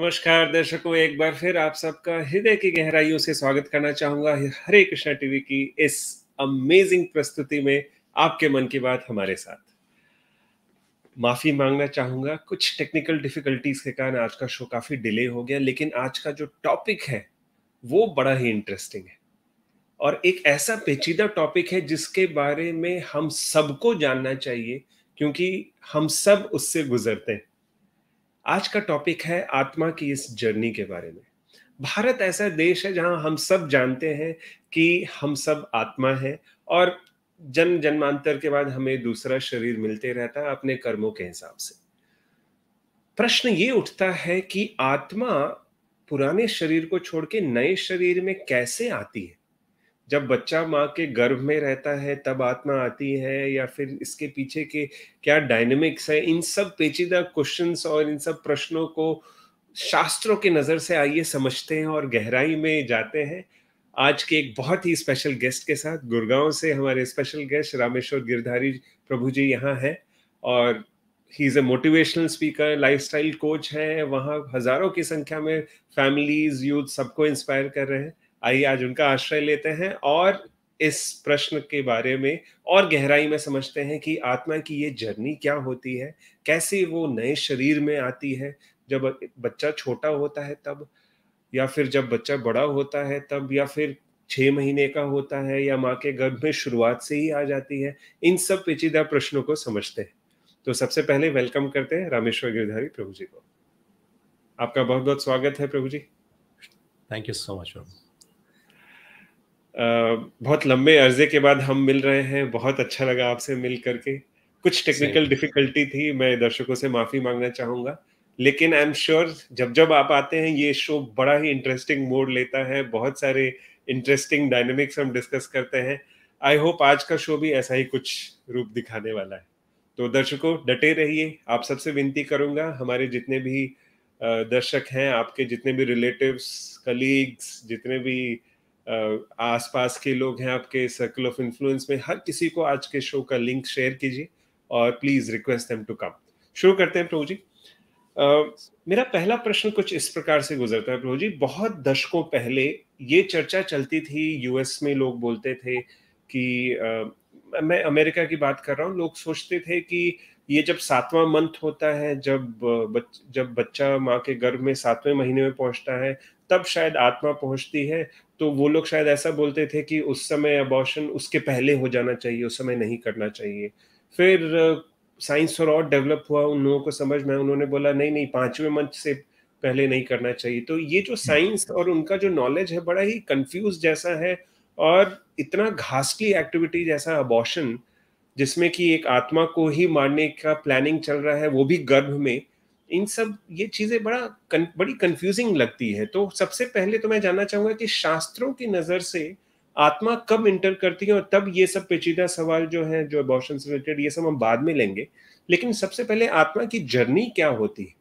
नमस्कार दर्शकों एक बार फिर आप सबका हृदय की गहराइयों से स्वागत करना चाहूंगा हरे कृष्णा टीवी की इस अमेजिंग प्रस्तुति में आपके मन की बात हमारे साथ माफी मांगना चाहूंगा कुछ टेक्निकल डिफिकल्टीज के कारण आज का शो काफी डिले हो गया लेकिन आज का जो टॉपिक है वो बड़ा ही इंटरेस्टिंग है और एक ऐसा पेचीदा टॉपिक है जिसके बारे में हम सबको जानना चाहिए क्योंकि हम सब उससे गुजरते हैं आज का टॉपिक है आत्मा की इस जर्नी के बारे में भारत ऐसा देश है जहां हम सब जानते हैं कि हम सब आत्मा हैं और जन्म जन्मांतर के बाद हमें दूसरा शरीर मिलते रहता है अपने कर्मों के हिसाब से प्रश्न ये उठता है कि आत्मा पुराने शरीर को छोड़ के नए शरीर में कैसे आती है जब बच्चा माँ के गर्भ में रहता है तब आत्मा आती है या फिर इसके पीछे के क्या डायनेमिक्स है इन सब पेचीदा क्वेश्चंस और इन सब प्रश्नों को शास्त्रों के नज़र से आइए समझते हैं और गहराई में जाते हैं आज के एक बहुत ही स्पेशल गेस्ट के साथ गुरगांव से हमारे स्पेशल गेस्ट रामेश्वर गिरधारी प्रभु जी यहाँ हैं और he is a motivational speaker lifestyle coach है वहाँ हज़ारों की संख्या में फैमिलीज यूथ सबको इंस्पायर कर रहे हैं आइए आज उनका आश्रय लेते हैं और इस प्रश्न के बारे में और गहराई में समझते हैं कि आत्मा की ये जर्नी क्या होती है कैसे वो नए शरीर में आती है जब बच्चा छोटा होता है तब या फिर जब बच्चा बड़ा होता है तब या फिर छः महीने का होता है या माँ के गर्भ में शुरुआत से ही आ जाती है इन सब पेचीदा प्रश्नों को समझते हैं तो सबसे पहले वेलकम करते हैं रामेश्वर गिरधारी प्रभु जी को आपका बहुत बहुत स्वागत है Prabhu ji thank you so much Prabhu बहुत लंबे अर्जे के बाद हम मिल रहे हैं बहुत अच्छा लगा आपसे मिल करके कुछ टेक्निकल डिफिकल्टी थी मैं दर्शकों से माफी मांगना चाहूंगा लेकिन आई एम श्योर जब जब आप आते हैं ये शो बड़ा ही इंटरेस्टिंग मोड लेता है बहुत सारे इंटरेस्टिंग डायनेमिक्स हम डिस्कस करते हैं आई होप आज का शो भी ऐसा ही कुछ रूप दिखाने वाला है तो दर्शकों डटे रहिए आप सबसे विनती करूंगा हमारे जितने भी दर्शक हैं आपके जितने भी रिलेटिव्स कलीग्स जितने भी आसपास के लोग हैं आपके सर्कल ऑफ इन्फ्लुएंस में हर किसी को आज के शो का लिंक शेयर कीजिए और please request them to come शुरू करते हैं प्रभु जी Uh, मेरा पहला प्रश्न कुछ इस प्रकार से गुजरता है प्रभु जी बहुत दशकों पहले ये चर्चा चलती थी यूएस में लोग बोलते थे कि uh, मैं अमेरिका की बात कर रहा हूँ लोग सोचते थे कि ये जब सातवां मंथ होता है जब बच, जब बच्चा माँ के गर्भ में सातवें महीने में पहुंचता है तब शायद आत्मा पहुंचती है तो वो लोग शायद ऐसा बोलते थे कि उस समय अबॉशन उसके पहले हो जाना चाहिए उस समय नहीं करना चाहिए फिर साइंस uh, और और डेवलप हुआ उन लोगों को समझ में उन्होंने बोला नहीं नहीं पाँचवें मंच से पहले नहीं करना चाहिए तो ये जो साइंस हम्म। और उनका जो नॉलेज है बड़ा ही कंफ्यूज जैसा है और इतना घासली एक्टिविटी जैसा अबॉशन जिसमें कि एक आत्मा को ही मारने का प्लानिंग चल रहा है वो भी गर्भ में इन सब ये चीजें बड़ा बड़ी कंफ्यूजिंग लगती है तो सबसे पहले तो मैं जानना चाहूंगा कि शास्त्रों की नजर से आत्मा कब इंटर करती है और तब ये सब पेचीदा सवाल जो है जो अबॉर्शन से रिलेटेड ये सब हम बाद में लेंगे लेकिन सबसे पहले आत्मा की जर्नी क्या होती है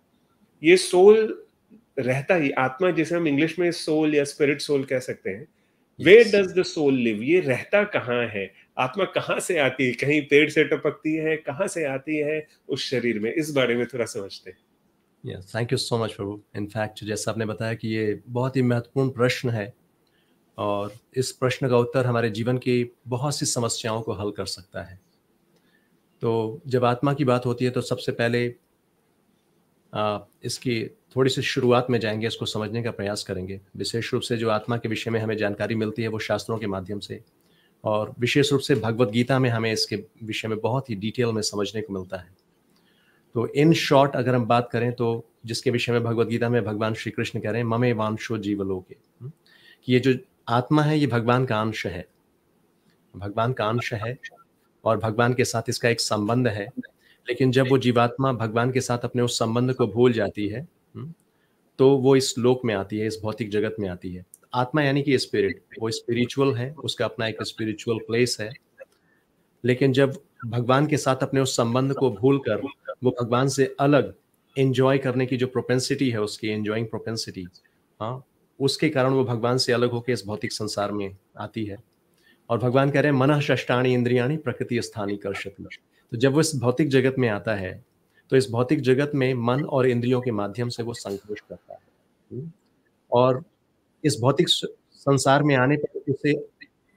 ये सोल रहता ही आत्मा जिसे हम इंग्लिश में सोल या स्पिरिट सोल कह सकते हैं where does the soul live ये रहता कहाँ है आत्मा कहाँ से आती है कहीं पेड़ से टपकती है कहाँ से आती है उस शरीर में इस बारे में थोड़ा समझते हैं yes thank you so much Prabhu in fact जैसा आपने बताया कि ये बहुत ही महत्वपूर्ण प्रश्न है और इस प्रश्न का उत्तर हमारे जीवन की बहुत सी समस्याओं को हल कर सकता है तो जब आत्मा की बात होती है तो सबसे पहले आ, इसकी थोड़ी सी शुरुआत में जाएंगे इसको समझने का प्रयास करेंगे विशेष रूप से जो आत्मा के विषय में हमें जानकारी मिलती है वो शास्त्रों के माध्यम से और विशेष रूप से भगवत गीता में हमें इसके विषय में बहुत ही डिटेल में समझने को मिलता है तो इन शॉर्ट अगर हम बात करें तो जिसके विषय में भगवत गीता में भगवान श्री कृष्ण कह रहे हैं ममे वांशो जीवलो के हम्म? कि ये जो आत्मा है ये भगवान का अंश है भगवान का अंश है और भगवान के साथ इसका एक संबंध है लेकिन जब वो जीवात्मा भगवान के साथ अपने उस संबंध को भूल जाती है हम्म? तो वो इस लोक में आती है इस भौतिक जगत में आती है आत्मा यानी कि स्पिरिट वो स्पिरिचुअल है उसका अपना एक स्पिरिचुअल प्लेस है लेकिन जब भगवान के साथ अपने उस संबंध को भूल कर वो भगवान से अलग एंजॉय करने की जो प्रोपेंसिटी है उसकी एंजॉइंग प्रोपेंसिटी हाँ उसके कारण वो भगवान से अलग होकर इस भौतिक संसार में आती है और भगवान कह रहे हैं मन षष्टाणी इंद्रियाणी प्रकृति स्थानी कर्षति तो जब वो इस भौतिक जगत में आता है तो इस भौतिक जगत में मन और इंद्रियों के माध्यम से वो संकोष करता है और इस भौतिक संसार में आने पर उसे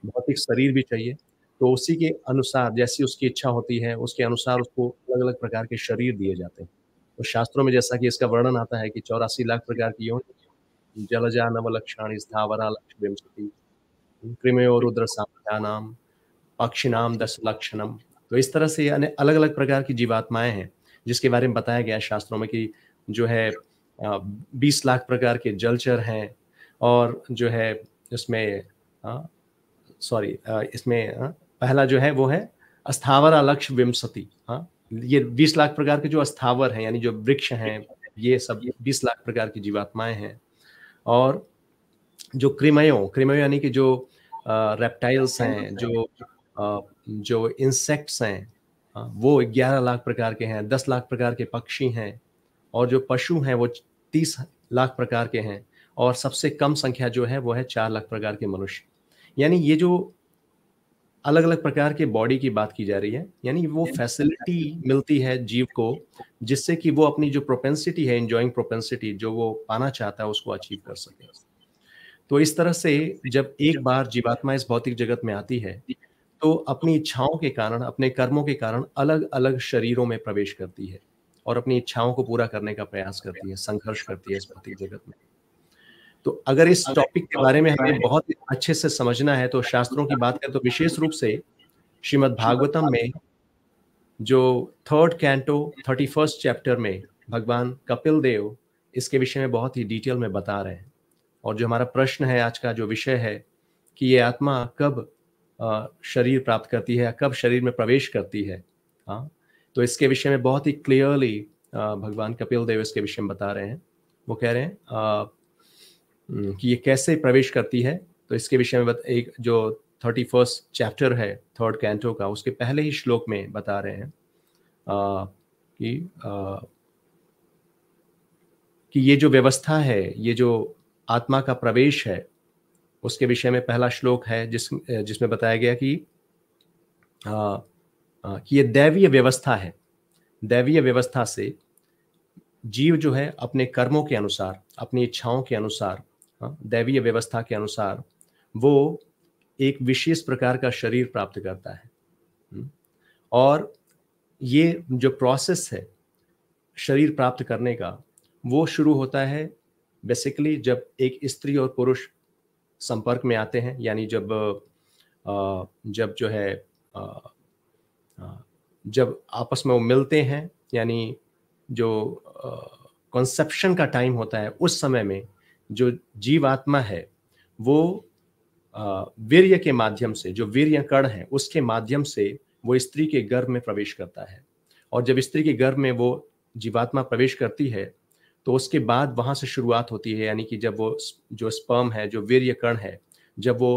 भौतिक शरीर भी चाहिए तो उसी के अनुसार जैसी उसकी इच्छा होती है उसके अनुसार उसको अलग अलग प्रकार के शरीर दिए जाते हैं तो शास्त्रों में जैसा कि इसका वर्णन आता है कि चौरासी लाख प्रकार की योनि जलजा नवलक्षण स्थावरा लक्ष्मी कृमे और रुद्र सामधानाम पक्षिणाम दस लक्षणम तो इस तरह से यानी अलग अलग प्रकार की जीवात्माएं हैं जिसके बारे में बताया गया है शास्त्रों में कि जो है बीस लाख प्रकार के जलचर हैं और जो है इसमें सॉरी इसमें पहला जो है वो है अस्थावर अलक्ष विमसती हाँ ये बीस लाख प्रकार के जो अस्थावर हैं यानी जो वृक्ष हैं ये सब बीस लाख प्रकार की जीवात्माएं हैं और जो क्रिमयो क्रिमयो यानी कि जो रेप्टाइल्स हैं जो आ, जो इंसेक्ट्स हैं हाँ, वो ग्यारह लाख प्रकार के हैं दस लाख प्रकार के पक्षी हैं और जो पशु हैं वो तीस लाख प्रकार के हैं और सबसे कम संख्या जो है वो है चार लाख प्रकार के मनुष्य यानी ये जो अलग अलग प्रकार के बॉडी की बात की जा रही है यानी वो फैसिलिटी मिलती है जीव को जिससे कि वो अपनी जो प्रोपेंसिटी है एंजॉइंग प्रोपेंसिटी जो वो पाना चाहता है उसको अचीव कर सके तो इस तरह से जब एक बार जीवात्मा इस भौतिक जगत में आती है तो अपनी इच्छाओं के कारण अपने कर्मों के कारण अलग अलग शरीरों में प्रवेश करती है और अपनी इच्छाओं को पूरा करने का प्रयास करती है संघर्ष करती है इस भौतिक जगत में तो अगर इस टॉपिक के बारे में हमें बहुत अच्छे से समझना है तो शास्त्रों की बात करें तो विशेष रूप से श्रीमद भागवतम में जो third canto thirty first chapter में भगवान कपिल देव इसके विषय में बहुत ही डिटेल में बता रहे हैं और जो हमारा प्रश्न है आज का जो विषय है कि ये आत्मा कब शरीर प्राप्त करती है कब शरीर में प्रवेश करती है हाँ तो इसके विषय में बहुत ही क्लियरली भगवान कपिल देव इसके विषय में बता रहे हैं वो कह रहे हैं हम्म। कि ये कैसे प्रवेश करती है तो इसके विषय में एक जो थर्टी फर्स्ट चैप्टर है थर्ड कैंटो का उसके पहले ही श्लोक में बता रहे हैं आ, कि आ, कि ये जो व्यवस्था है ये जो आत्मा का प्रवेश है उसके विषय में पहला श्लोक है जिस जिसमें बताया गया कि आ, आ, कि ये दैवीय व्यवस्था है दैवीय व्यवस्था से जीव जो है अपने कर्मों के अनुसार अपनी इच्छाओं के अनुसार हाँ, दैवीय व्यवस्था के अनुसार वो एक विशेष प्रकार का शरीर प्राप्त करता है हम्म, और ये जो प्रोसेस है शरीर प्राप्त करने का वो शुरू होता है बेसिकली जब एक स्त्री और पुरुष संपर्क में आते हैं यानी जब जब जो है जब आपस में वो मिलते हैं यानी जो कंसेप्शन का टाइम होता है उस समय में जो जीवात्मा है वो वीर्य के माध्यम से जो वीर्य कण है उसके माध्यम से वो स्त्री के गर्भ में प्रवेश करता है और जब स्त्री के गर्भ में वो जीवात्मा प्रवेश करती है तो उसके बाद वहाँ से शुरुआत होती है यानी कि जब वो जो स्पर्म है जो वीर्य कण है जब वो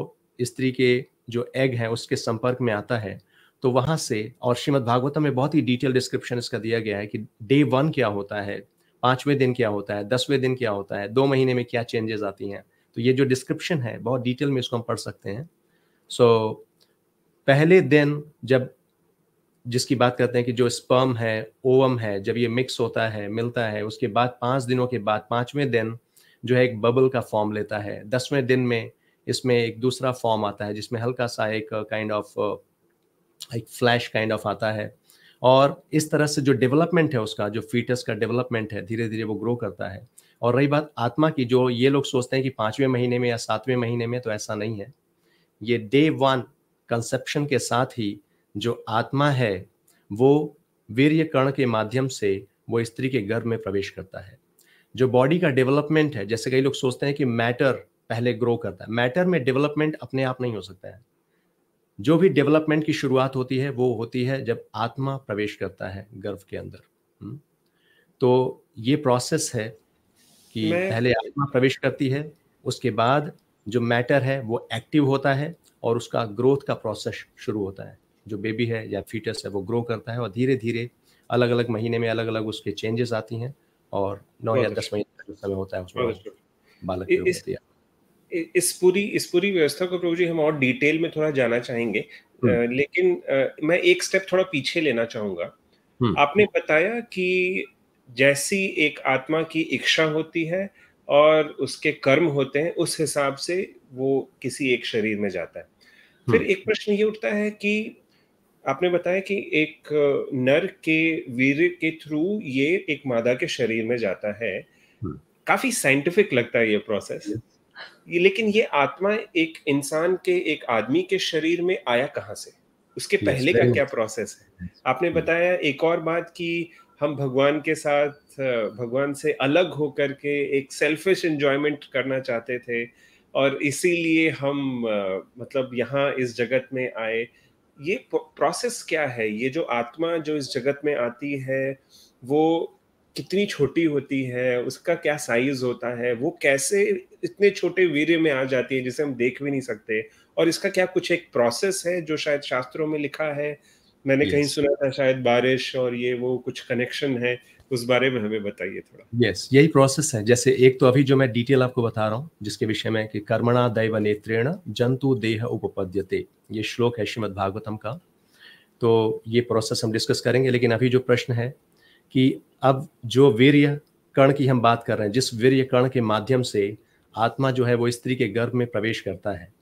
स्त्री के जो एग है उसके संपर्क में आता है तो वहाँ से और श्रीमद् भागवतम में बहुत ही डिटेल डिस्क्रिप्शन इसका दिया गया है कि डे वन क्या होता है पांचवें दिन क्या होता है दसवें दिन क्या होता है दो महीने में क्या चेंजेस आती हैं तो ये जो डिस्क्रिप्शन है बहुत डिटेल में इसको हम पढ़ सकते हैं सो so, पहले दिन जब जिसकी बात करते हैं कि जो स्पर्म है ओवम है जब ये मिक्स होता है मिलता है उसके बाद पाँच दिनों के बाद पाँचवें दिन जो है एक बबल का फॉर्म लेता है दसवें दिन में इसमें एक दूसरा फॉर्म आता है जिसमें हल्का सा एक काइंड uh, ऑफ uh, एक फ्लैश काइंड ऑफ आता है और इस तरह से जो डेवलपमेंट है उसका जो फीटस का डेवलपमेंट है धीरे धीरे वो ग्रो करता है और रही बात आत्मा की जो ये लोग सोचते हैं कि पाँचवें महीने में या सातवें महीने में तो ऐसा नहीं है ये डे वन कंसेप्शन के साथ ही जो आत्मा है वो वीर्य कर्ण के माध्यम से वो स्त्री के गर्भ में प्रवेश करता है जो बॉडी का डेवलपमेंट है जैसे कई लोग सोचते हैं कि मैटर पहले ग्रो करता है मैटर में डेवलपमेंट अपने आप नहीं हो सकता है जो भी डेवलपमेंट की शुरुआत होती है वो होती है जब आत्मा प्रवेश करता है गर्भ के अंदर हम्म। तो ये प्रोसेस है कि पहले आत्मा प्रवेश करती है उसके बाद जो मैटर है वो एक्टिव होता है और उसका ग्रोथ का प्रोसेस शुरू होता है जो बेबी है या फीटस है वो ग्रो करता है और धीरे धीरे अलग अलग महीने में अलग अलग उसके चेंजेस आती हैं और नौ या दस अच्छा। महीने का जो समय होता है उसमें अच्छा। बालक इस, इस पूरी इस पूरी व्यवस्था को प्रभु जी हम और डिटेल में थोड़ा जाना चाहेंगे हम्म। लेकिन मैं एक स्टेप थोड़ा पीछे लेना चाहूंगा हम्म। आपने बताया कि जैसी एक आत्मा की इच्छा होती है और उसके कर्म होते हैं उस हिसाब से वो किसी एक शरीर में जाता है हम्म। फिर एक प्रश्न ये उठता है कि आपने बताया कि एक नर के वीर के थ्रू ये एक मादा के शरीर में जाता है काफी साइंटिफिक लगता है ये प्रोसेस ये लेकिन ये आत्मा एक इंसान के एक आदमी के शरीर में आया कहाँ से उसके पहले का क्या प्रोसेस है आपने hmm. बताया एक और बात कि हम भगवान के साथ भगवान से अलग होकर के एक सेल्फिश एंजॉयमेंट करना चाहते थे और इसीलिए हम मतलब यहाँ इस जगत में आए ये प्रोसेस क्या है ये जो आत्मा जो इस जगत में आती है वो कितनी छोटी होती है उसका क्या साइज होता है वो कैसे इतने छोटे वीर्य में आ जाती है जिसे हम देख भी नहीं सकते और इसका क्या कुछ एक प्रोसेस है जो शायद शास्त्रों में लिखा है मैंने yes. कहीं सुना था शायद बारिश और ये वो कुछ कनेक्शन है उस बारे में हमें बताइए थोड़ा यस yes, यही प्रोसेस है जैसे एक तो अभी जो मैं डिटेल आपको बता रहा हूँ जिसके विषय में कि कर्मणा दैव नेत्रेण जंतु देह उपपद्यते ये श्लोक है श्रीमद भागवतम का तो ये प्रोसेस हम डिस्कस करेंगे लेकिन अभी जो प्रश्न है कि अब जो वीर्य कर्ण की हम बात कर रहे हैं जिस वीर्य कर्ण के माध्यम से आत्मा जो है वो स्त्री के गर्भ में प्रवेश करता है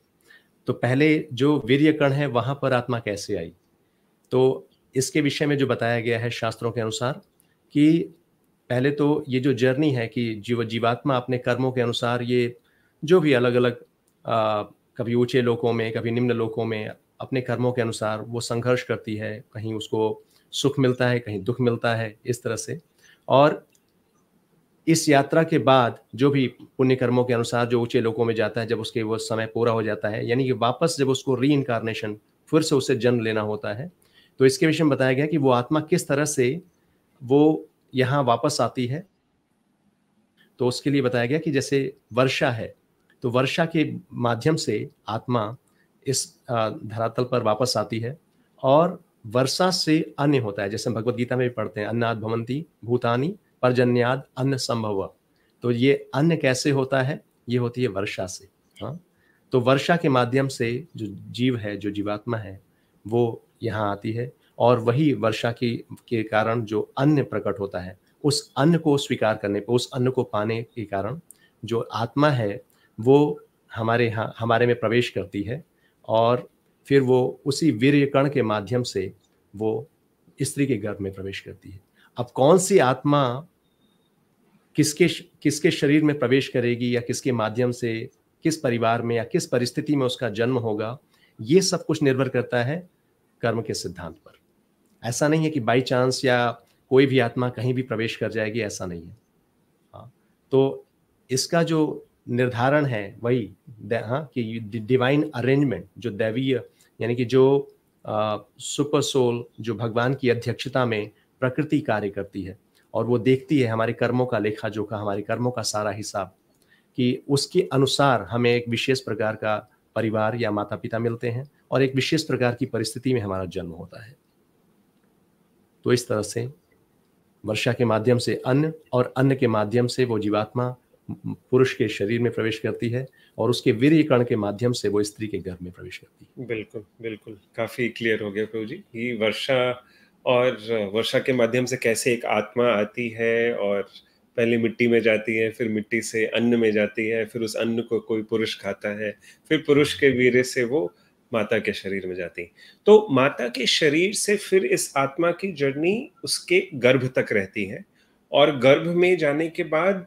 तो पहले जो वीर्य कर्ण है वहाँ पर आत्मा कैसे आई तो इसके विषय में जो बताया गया है शास्त्रों के अनुसार कि पहले तो ये जो जर्नी है कि जीव जीवात्मा अपने कर्मों के अनुसार ये जो भी अलग अलग आ, कभी ऊंचे लोकों में कभी निम्न लोकों में अपने कर्मों के अनुसार वो संघर्ष करती है कहीं उसको सुख मिलता है कहीं दुख मिलता है इस तरह से और इस यात्रा के बाद जो भी पुण्य कर्मों के अनुसार जो ऊंचे लोगों में जाता है जब उसके वो समय पूरा हो जाता है यानी कि वापस जब उसको री इनकारनेशन फिर से उसे जन्म लेना होता है तो इसके विषय में बताया गया कि वो आत्मा किस तरह से वो यहाँ वापस आती है तो उसके लिए बताया गया कि जैसे वर्षा है तो वर्षा के माध्यम से आत्मा इस धरातल पर वापस आती है और वर्षा से अन्य होता है जैसे भगवत गीता में भी पढ़ते हैं अन्नाद भवंती भूतानी परजन्याद अन्न संभव तो ये अन्य कैसे होता है ये होती है वर्षा से हाँ तो वर्षा के माध्यम से जो जीव है जो जीवात्मा है वो यहाँ आती है और वही वर्षा की के कारण जो अन्न प्रकट होता है उस अन्न को स्वीकार करने पर उस अन्न को पाने के कारण जो आत्मा है वो हमारे यहाँ हमारे में प्रवेश करती है और फिर वो उसी वीर्य कण के माध्यम से वो स्त्री के गर्भ में प्रवेश करती है अब कौन सी आत्मा किसके किसके शरीर में प्रवेश करेगी या किसके माध्यम से किस परिवार में या किस परिस्थिति में उसका जन्म होगा ये सब कुछ निर्भर करता है कर्म के सिद्धांत पर ऐसा नहीं है कि बाई चांस या कोई भी आत्मा कहीं भी प्रवेश कर जाएगी ऐसा नहीं है हाँ तो इसका जो निर्धारण है वही हाँ कि डिवाइन अरेंजमेंट जो दैवीय यानी कि जो सुपर सोल जो भगवान की अध्यक्षता में प्रकृति कार्य करती है और वो देखती है हमारे कर्मों का लेखा जोखा हमारे कर्मों का सारा हिसाब कि उसके अनुसार हमें एक विशेष प्रकार का परिवार या माता पिता मिलते हैं और एक विशेष प्रकार की परिस्थिति में हमारा जन्म होता है तो इस तरह से वर्षा के माध्यम से अन्न और अन्न के माध्यम से वो जीवात्मा पुरुष के शरीर में प्रवेश करती है और उसके वीर्यकरण के माध्यम से वो स्त्री के घर में प्रवेश करती है बिल्कुल बिल्कुल काफी क्लियर हो गया प्रभु जी ये वर्षा और वर्षा के माध्यम से कैसे एक आत्मा आती है और पहले मिट्टी में जाती है फिर मिट्टी से अन्न में जाती है फिर उस अन्न को कोई पुरुष खाता है फिर पुरुष के वीर से वो माता के शरीर में जाती तो माता के शरीर से फिर इस आत्मा की जर्नी उसके गर्भ तक रहती है और गर्भ में जाने के बाद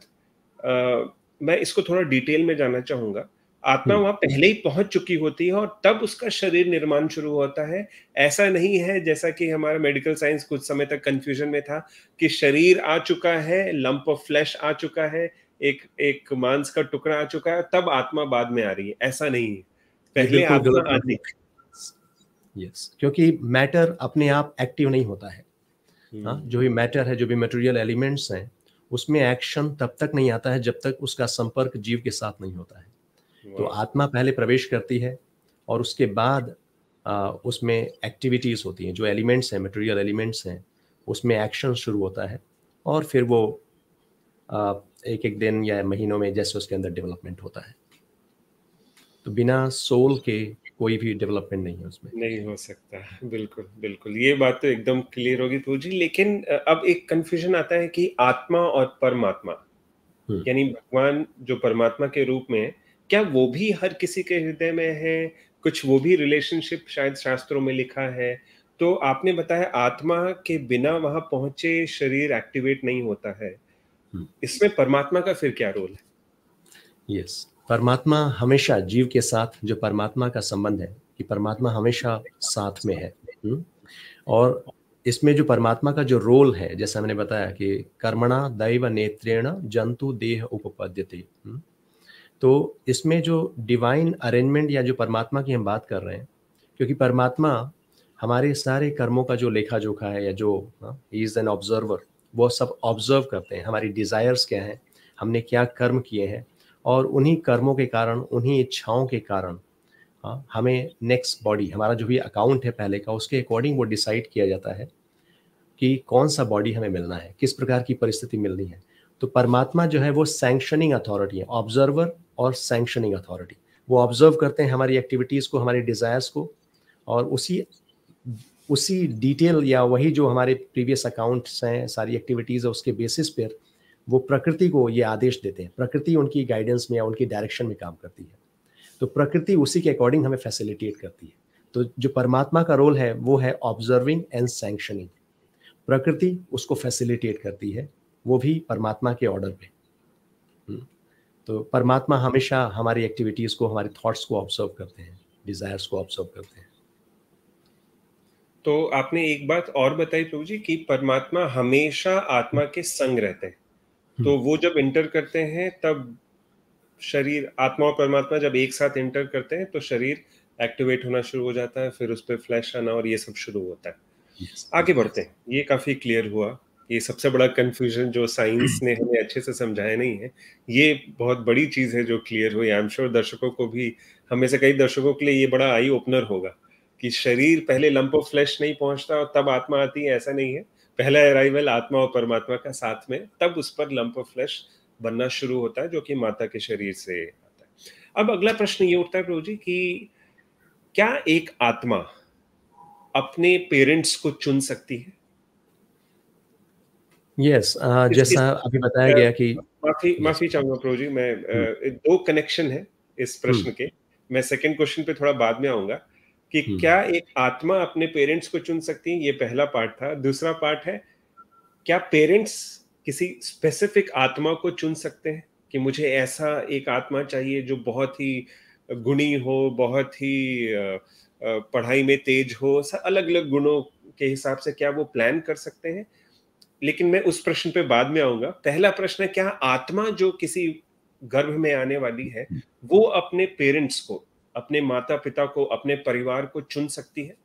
मैं इसको थोड़ा डिटेल में जाना चाहूंगा आत्मा हम्म। वहां पहले ही पहुंच चुकी होती है और तब उसका शरीर निर्माण शुरू होता है ऐसा नहीं है जैसा कि हमारा मेडिकल साइंस कुछ समय तक कंफ्यूजन में था कि शरीर आ चुका है लंप ऑफ फ्लैश आ चुका है एक एक मांस का टुकड़ा आ चुका है तब आत्मा बाद में आ रही है ऐसा नहीं है पहले आत्मा आदि यस क्योंकि मैटर अपने आप एक्टिव नहीं होता है हाँ, हम्म। जो भी मैटर है जो भी मटेरियल एलिमेंट्स हैं उसमें एक्शन तब तक नहीं आता है जब तक उसका संपर्क जीव के साथ नहीं होता है तो आत्मा पहले प्रवेश करती है और उसके बाद आ, उसमें एक्टिविटीज़ होती हैं जो एलिमेंट्स हैं मटेरियल एलिमेंट्स हैं उसमें एक्शन शुरू होता है और फिर वो आ, एक एक दिन या महीनों में जैसे उसके अंदर डेवलपमेंट होता है तो बिना सोल के कोई भी डेवलपमेंट नहीं है उसमें नहीं हो सकता बिल्कुल बिल्कुल ये बात तो एकदम क्लियर होगी तो जी लेकिन अब एक कंफ्यूजन आता है कि आत्मा और परमात्मा हम्म। यानी भगवान जो परमात्मा के रूप में क्या वो भी हर किसी के हृदय में है कुछ वो भी रिलेशनशिप शायद शास्त्रों में लिखा है तो आपने बताया आत्मा के बिना वहां पहुंचे शरीर एक्टिवेट नहीं होता है हम्म। इसमें परमात्मा का फिर क्या रोल है यस yes. परमात्मा हमेशा जीव के साथ जो परमात्मा का संबंध है कि परमात्मा हमेशा साथ में है हम्म? और इसमें जो परमात्मा का जो रोल है जैसा मैंने बताया कि कर्मणा दैव नेत्रेण जंतु देह उपपद्यते हम्म? तो इसमें जो डिवाइन अरेंजमेंट या जो परमात्मा की हम बात कर रहे हैं क्योंकि परमात्मा हमारे सारे कर्मों का जो लेखा जोखा है या जो इज एन ऑब्जर्वर वो सब ऑब्जर्व करते हैं हमारी डिज़ायर्स क्या हैं हमने क्या कर्म किए हैं और उन्हीं कर्मों के कारण उन्हीं इच्छाओं के कारण हाँ, हमें नेक्स्ट बॉडी हमारा जो भी अकाउंट है पहले का उसके अकॉर्डिंग वो डिसाइड किया जाता है कि कौन सा बॉडी हमें मिलना है किस प्रकार की परिस्थिति मिलनी है तो परमात्मा जो है वो सैंक्शनिंग अथॉरिटी है ऑब्जर्वर और सैंक्शनिंग अथॉरिटी वो ऑब्जर्व करते हैं हमारी एक्टिविटीज़ को हमारे डिज़ायर्स को और उसी उसी डिटेल या वही जो हमारे प्रीवियस अकाउंट्स हैं सारी एक्टिविटीज़ है उसके बेसिस पर वो प्रकृति को ये आदेश देते हैं प्रकृति उनकी गाइडेंस में या उनकी डायरेक्शन में काम करती है तो प्रकृति उसी के अकॉर्डिंग हमें फैसिलिटेट करती है तो जो परमात्मा का रोल है वो है ऑब्जर्विंग एंड सैंक्शनिंग प्रकृति उसको फैसिलिटेट करती है वो भी परमात्मा के ऑर्डर हम्म। पे तो परमात्मा हमेशा हमारी एक्टिविटीज़ को हमारे थॉट्स को ऑब्जर्व करते हैं डिज़ायर्स को ऑब्जर्व करते हैं तो आपने एक बात और बताई प्रभु जी कि परमात्मा हमेशा आत्मा के संग रहते हैं तो हम्म। वो जब इंटर करते हैं तब शरीर आत्मा और परमात्मा जब एक साथ इंटर करते हैं तो शरीर एक्टिवेट होना शुरू हो जाता है फिर उस पर फ्लैश आना और ये सब शुरू होता है आगे बढ़ते हैं ये काफ़ी क्लियर हुआ ये सबसे बड़ा कन्फ्यूजन जो साइंस हम्म। ने हमें अच्छे से समझाया नहीं है ये बहुत बड़ी चीज़ है जो क्लियर हुई आई एम श्योर दर्शकों को भी हमें से कई दर्शकों के लिए ये बड़ा आई ओपनर होगा कि शरीर पहले लंप ऑफ फ्लैश नहीं पहुंचता और तब आत्मा आती है ऐसा नहीं है पहला अराइवल आत्मा और परमात्मा का साथ में तब उस पर लंप ऑफ फ्लैश बनना शुरू होता है जो कि माता के शरीर से आता है अब अगला प्रश्न ये उठता है प्रभु जी कि क्या एक आत्मा अपने पेरेंट्स को चुन सकती है यस yes, uh, जैसा अभी बताया गया कि माफी माफी चाहूंगा प्रभु जी मैं hmm. दो कनेक्शन है इस प्रश्न hmm. के मैं सेकंड क्वेश्चन पे थोड़ा बाद में आऊंगा कि हम्म। क्या एक आत्मा अपने पेरेंट्स को चुन सकती है ये पहला पार्ट था दूसरा पार्ट है क्या पेरेंट्स किसी स्पेसिफिक आत्मा को चुन सकते हैं कि मुझे ऐसा एक आत्मा चाहिए जो बहुत ही गुणी हो बहुत ही पढ़ाई में तेज हो सब अलग अलग गुणों के हिसाब से क्या वो प्लान कर सकते हैं लेकिन मैं उस प्रश्न पे बाद में आऊंगा पहला प्रश्न है क्या आत्मा जो किसी गर्भ में आने वाली है हम्म। वो अपने पेरेंट्स को अपने माता पिता को अपने परिवार को चुन सकती है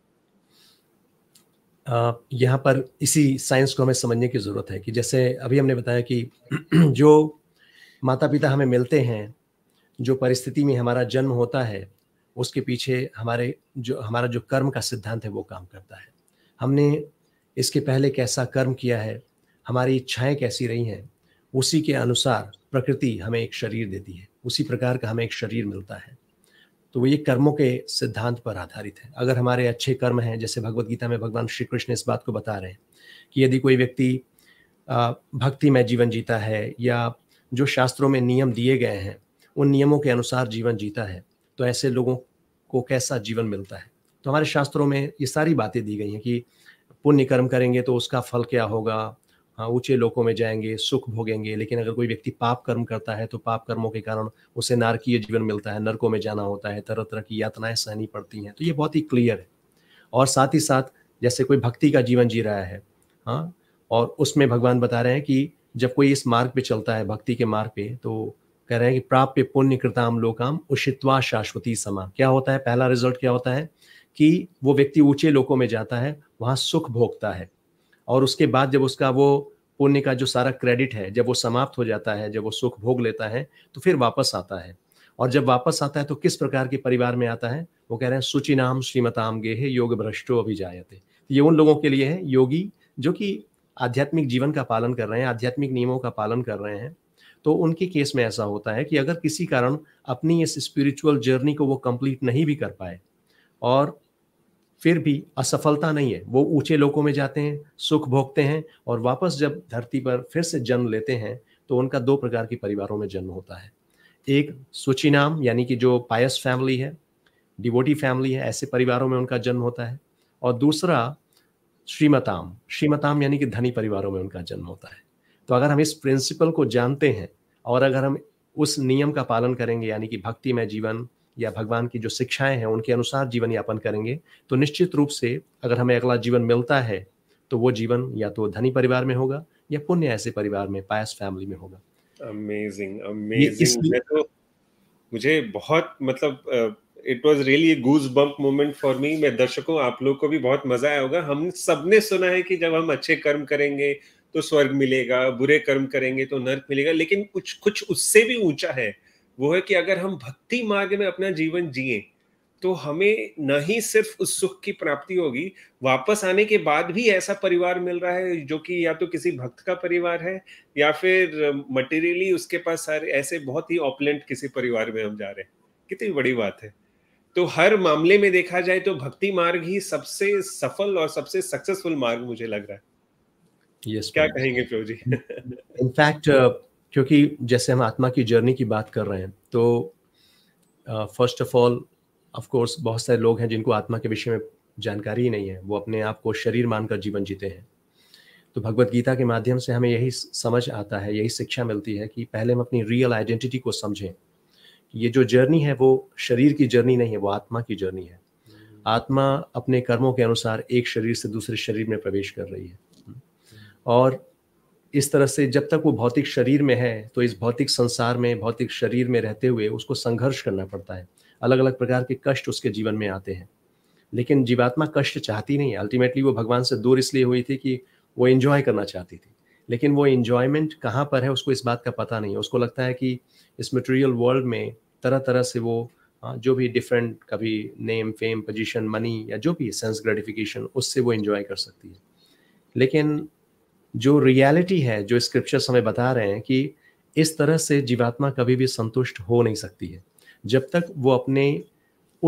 यहाँ पर इसी साइंस को हमें समझने की ज़रूरत है कि जैसे अभी हमने बताया कि जो माता पिता हमें मिलते हैं जो परिस्थिति में हमारा जन्म होता है उसके पीछे हमारे जो हमारा जो कर्म का सिद्धांत है वो काम करता है हमने इसके पहले कैसा कर्म किया है हमारी इच्छाएं कैसी रही हैं उसी के अनुसार प्रकृति हमें एक शरीर देती है उसी प्रकार का हमें एक शरीर मिलता है तो वो ये कर्मों के सिद्धांत पर आधारित है अगर हमारे अच्छे कर्म हैं जैसे भगवत गीता में भगवान श्री कृष्ण इस बात को बता रहे हैं कि यदि कोई व्यक्ति भक्ति में जीवन जीता है या जो शास्त्रों में नियम दिए गए हैं उन नियमों के अनुसार जीवन जीता है तो ऐसे लोगों को कैसा जीवन मिलता है तो हमारे शास्त्रों में ये सारी बातें दी गई हैं कि पुण्य कर्म करेंगे तो उसका फल क्या होगा हाँ, ऊंचे लोकों में जाएंगे सुख भोगेंगे लेकिन अगर कोई व्यक्ति पाप कर्म करता है तो पाप कर्मों के कारण उसे नारकीय जीवन मिलता है नरकों में जाना होता है तरह तरह की यातनाएं सहनी पड़ती हैं तो ये बहुत ही क्लियर है और साथ ही साथ जैसे कोई भक्ति का जीवन जी रहा है हाँ और उसमें भगवान बता रहे हैं कि जब कोई इस मार्ग पे चलता है भक्ति के मार्ग पे तो कह रहे हैं कि प्राप्य पुण्य कृताम लोकाम उषित्वा शाश्वती समा क्या होता है पहला रिजल्ट क्या होता है कि वो व्यक्ति ऊंचे लोकों में जाता है वहाँ सुख भोगता है और उसके बाद जब उसका वो पुण्य का जो सारा क्रेडिट है जब वो समाप्त हो जाता है जब वो सुख भोग लेता है तो फिर वापस आता है और जब वापस आता है तो किस प्रकार के परिवार में आता है वो कह रहे हैं सुचि नाम श्रीमताम गेहे योग भ्रष्टो अभी तो ये उन लोगों के लिए है योगी जो कि आध्यात्मिक जीवन का पालन कर रहे हैं आध्यात्मिक नियमों का पालन कर रहे हैं तो उनके केस में ऐसा होता है कि अगर किसी कारण अपनी इस स्पिरिचुअल जर्नी को वो कंप्लीट नहीं भी कर पाए और फिर भी असफलता नहीं है वो ऊंचे लोगों में जाते हैं सुख भोगते हैं और वापस जब धरती पर फिर से जन्म लेते हैं तो उनका दो प्रकार के परिवारों में जन्म होता है एक सूची नाम यानी कि जो पायस फैमिली है डिवोटी फैमिली है ऐसे परिवारों में उनका जन्म होता है और दूसरा श्रीमताम श्रीमताम यानी कि धनी परिवारों में उनका जन्म होता है तो अगर हम इस प्रिंसिपल को जानते हैं और अगर हम उस नियम का पालन करेंगे यानी कि भक्ति में जीवन या भगवान की जो शिक्षाएं हैं उनके अनुसार जीवन यापन करेंगे तो निश्चित रूप से अगर हमें अगला जीवन मिलता है तो वो जीवन या तो धनी परिवार में होगा या पुण्य ऐसे परिवार में पायस फैमिली में होगा अमेजिंग अमेजिंग तो मुझे बहुत मतलब it was really goose bump moment for me मैं दर्शकों आप लोग को भी बहुत मजा आया होगा हम सबने सुना है कि जब हम अच्छे कर्म करेंगे तो स्वर्ग मिलेगा बुरे कर्म करेंगे तो नर्क मिलेगा लेकिन कुछ कुछ उससे भी ऊंचा है वो है कि अगर हम भक्ति मार्ग में अपना जीवन जिए तो हमें न ही सिर्फ उस सुख की प्राप्ति होगी वापस आने के बाद भी ऐसा परिवार मिल रहा है जो कि या तो किसी भक्त का परिवार है या फिर मटेरियली उसके पास सारे ऐसे बहुत ही ऑपलेंट किसी परिवार में हम जा रहे हैं कितनी बड़ी बात है तो हर मामले में देखा जाए तो भक्ति मार्ग ही सबसे सफल और सबसे सक्सेसफुल मार्ग मुझे लग रहा है yes, क्या कहेंगे प्रभु जी इनफैक्ट क्योंकि जैसे हम आत्मा की जर्नी की बात कर रहे हैं तो first of all of course बहुत सारे लोग हैं जिनको आत्मा के विषय में जानकारी ही नहीं है वो अपने आप को शरीर मानकर जीवन जीते हैं तो भगवत गीता के माध्यम से हमें यही समझ आता है यही शिक्षा मिलती है कि पहले हम अपनी रियल आइडेंटिटी को समझें ये जो जर्नी है वो शरीर की जर्नी नहीं है वो आत्मा की जर्नी है आत्मा अपने कर्मों के अनुसार एक शरीर से दूसरे शरीर में प्रवेश कर रही है और इस तरह से जब तक वो भौतिक शरीर में है तो इस भौतिक संसार में भौतिक शरीर में रहते हुए उसको संघर्ष करना पड़ता है अलग अलग प्रकार के कष्ट उसके जीवन में आते हैं लेकिन जीवात्मा कष्ट चाहती नहीं है अल्टीमेटली वो भगवान से दूर इसलिए हुई थी कि वो इन्जॉय करना चाहती थी लेकिन वो इन्जॉयमेंट कहाँ पर है उसको इस बात का पता नहीं है उसको लगता है कि इस मटेरियल वर्ल्ड में तरह तरह से वो हाँ, जो भी डिफरेंट कभी नेम फेम पोजिशन मनी या जो भी सेंस ग्रेटिफिकेशन उससे वो इन्जॉय कर सकती है लेकिन जो रियलिटी है जो स्क्रिप्चर्स हमें बता रहे हैं कि इस तरह से जीवात्मा कभी भी संतुष्ट हो नहीं सकती है जब तक वो अपने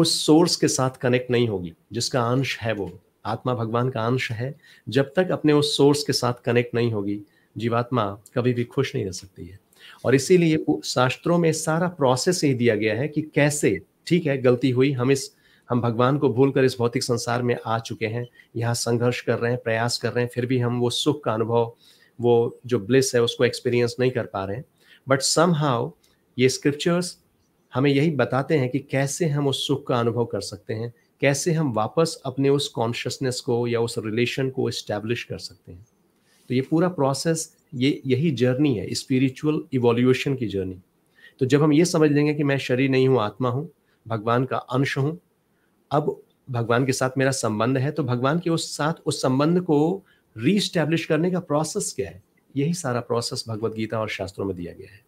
उस सोर्स के साथ कनेक्ट नहीं होगी जिसका अंश है वो आत्मा भगवान का अंश है जब तक अपने उस सोर्स के साथ कनेक्ट नहीं होगी जीवात्मा कभी भी खुश नहीं रह सकती है और इसीलिए शास्त्रों में सारा प्रोसेस ही दिया गया है कि कैसे ठीक है गलती हुई हम इस हम भगवान को भूलकर इस भौतिक संसार में आ चुके हैं यहाँ संघर्ष कर रहे हैं प्रयास कर रहे हैं फिर भी हम वो सुख का अनुभव वो जो ब्लिस है उसको एक्सपीरियंस नहीं कर पा रहे हैं बट सम ये स्क्रिप्चर्स हमें यही बताते हैं कि कैसे हम उस सुख का अनुभव कर सकते हैं कैसे हम वापस अपने उस कॉन्शियसनेस को या उस रिलेशन को इस्टेब्लिश कर सकते हैं तो ये पूरा प्रोसेस ये यही जर्नी है स्पिरिचुअल इवोल्यूशन की जर्नी तो जब हम ये समझ लेंगे कि मैं शरीर नहीं हूँ आत्मा हूँ भगवान का अंश हूँ अब भगवान के साथ मेरा संबंध है तो भगवान के उस साथ उस संबंध को रीस्टैब्लिश करने का प्रोसेस क्या है यही सारा प्रोसेस भगवत गीता और शास्त्रों में दिया गया है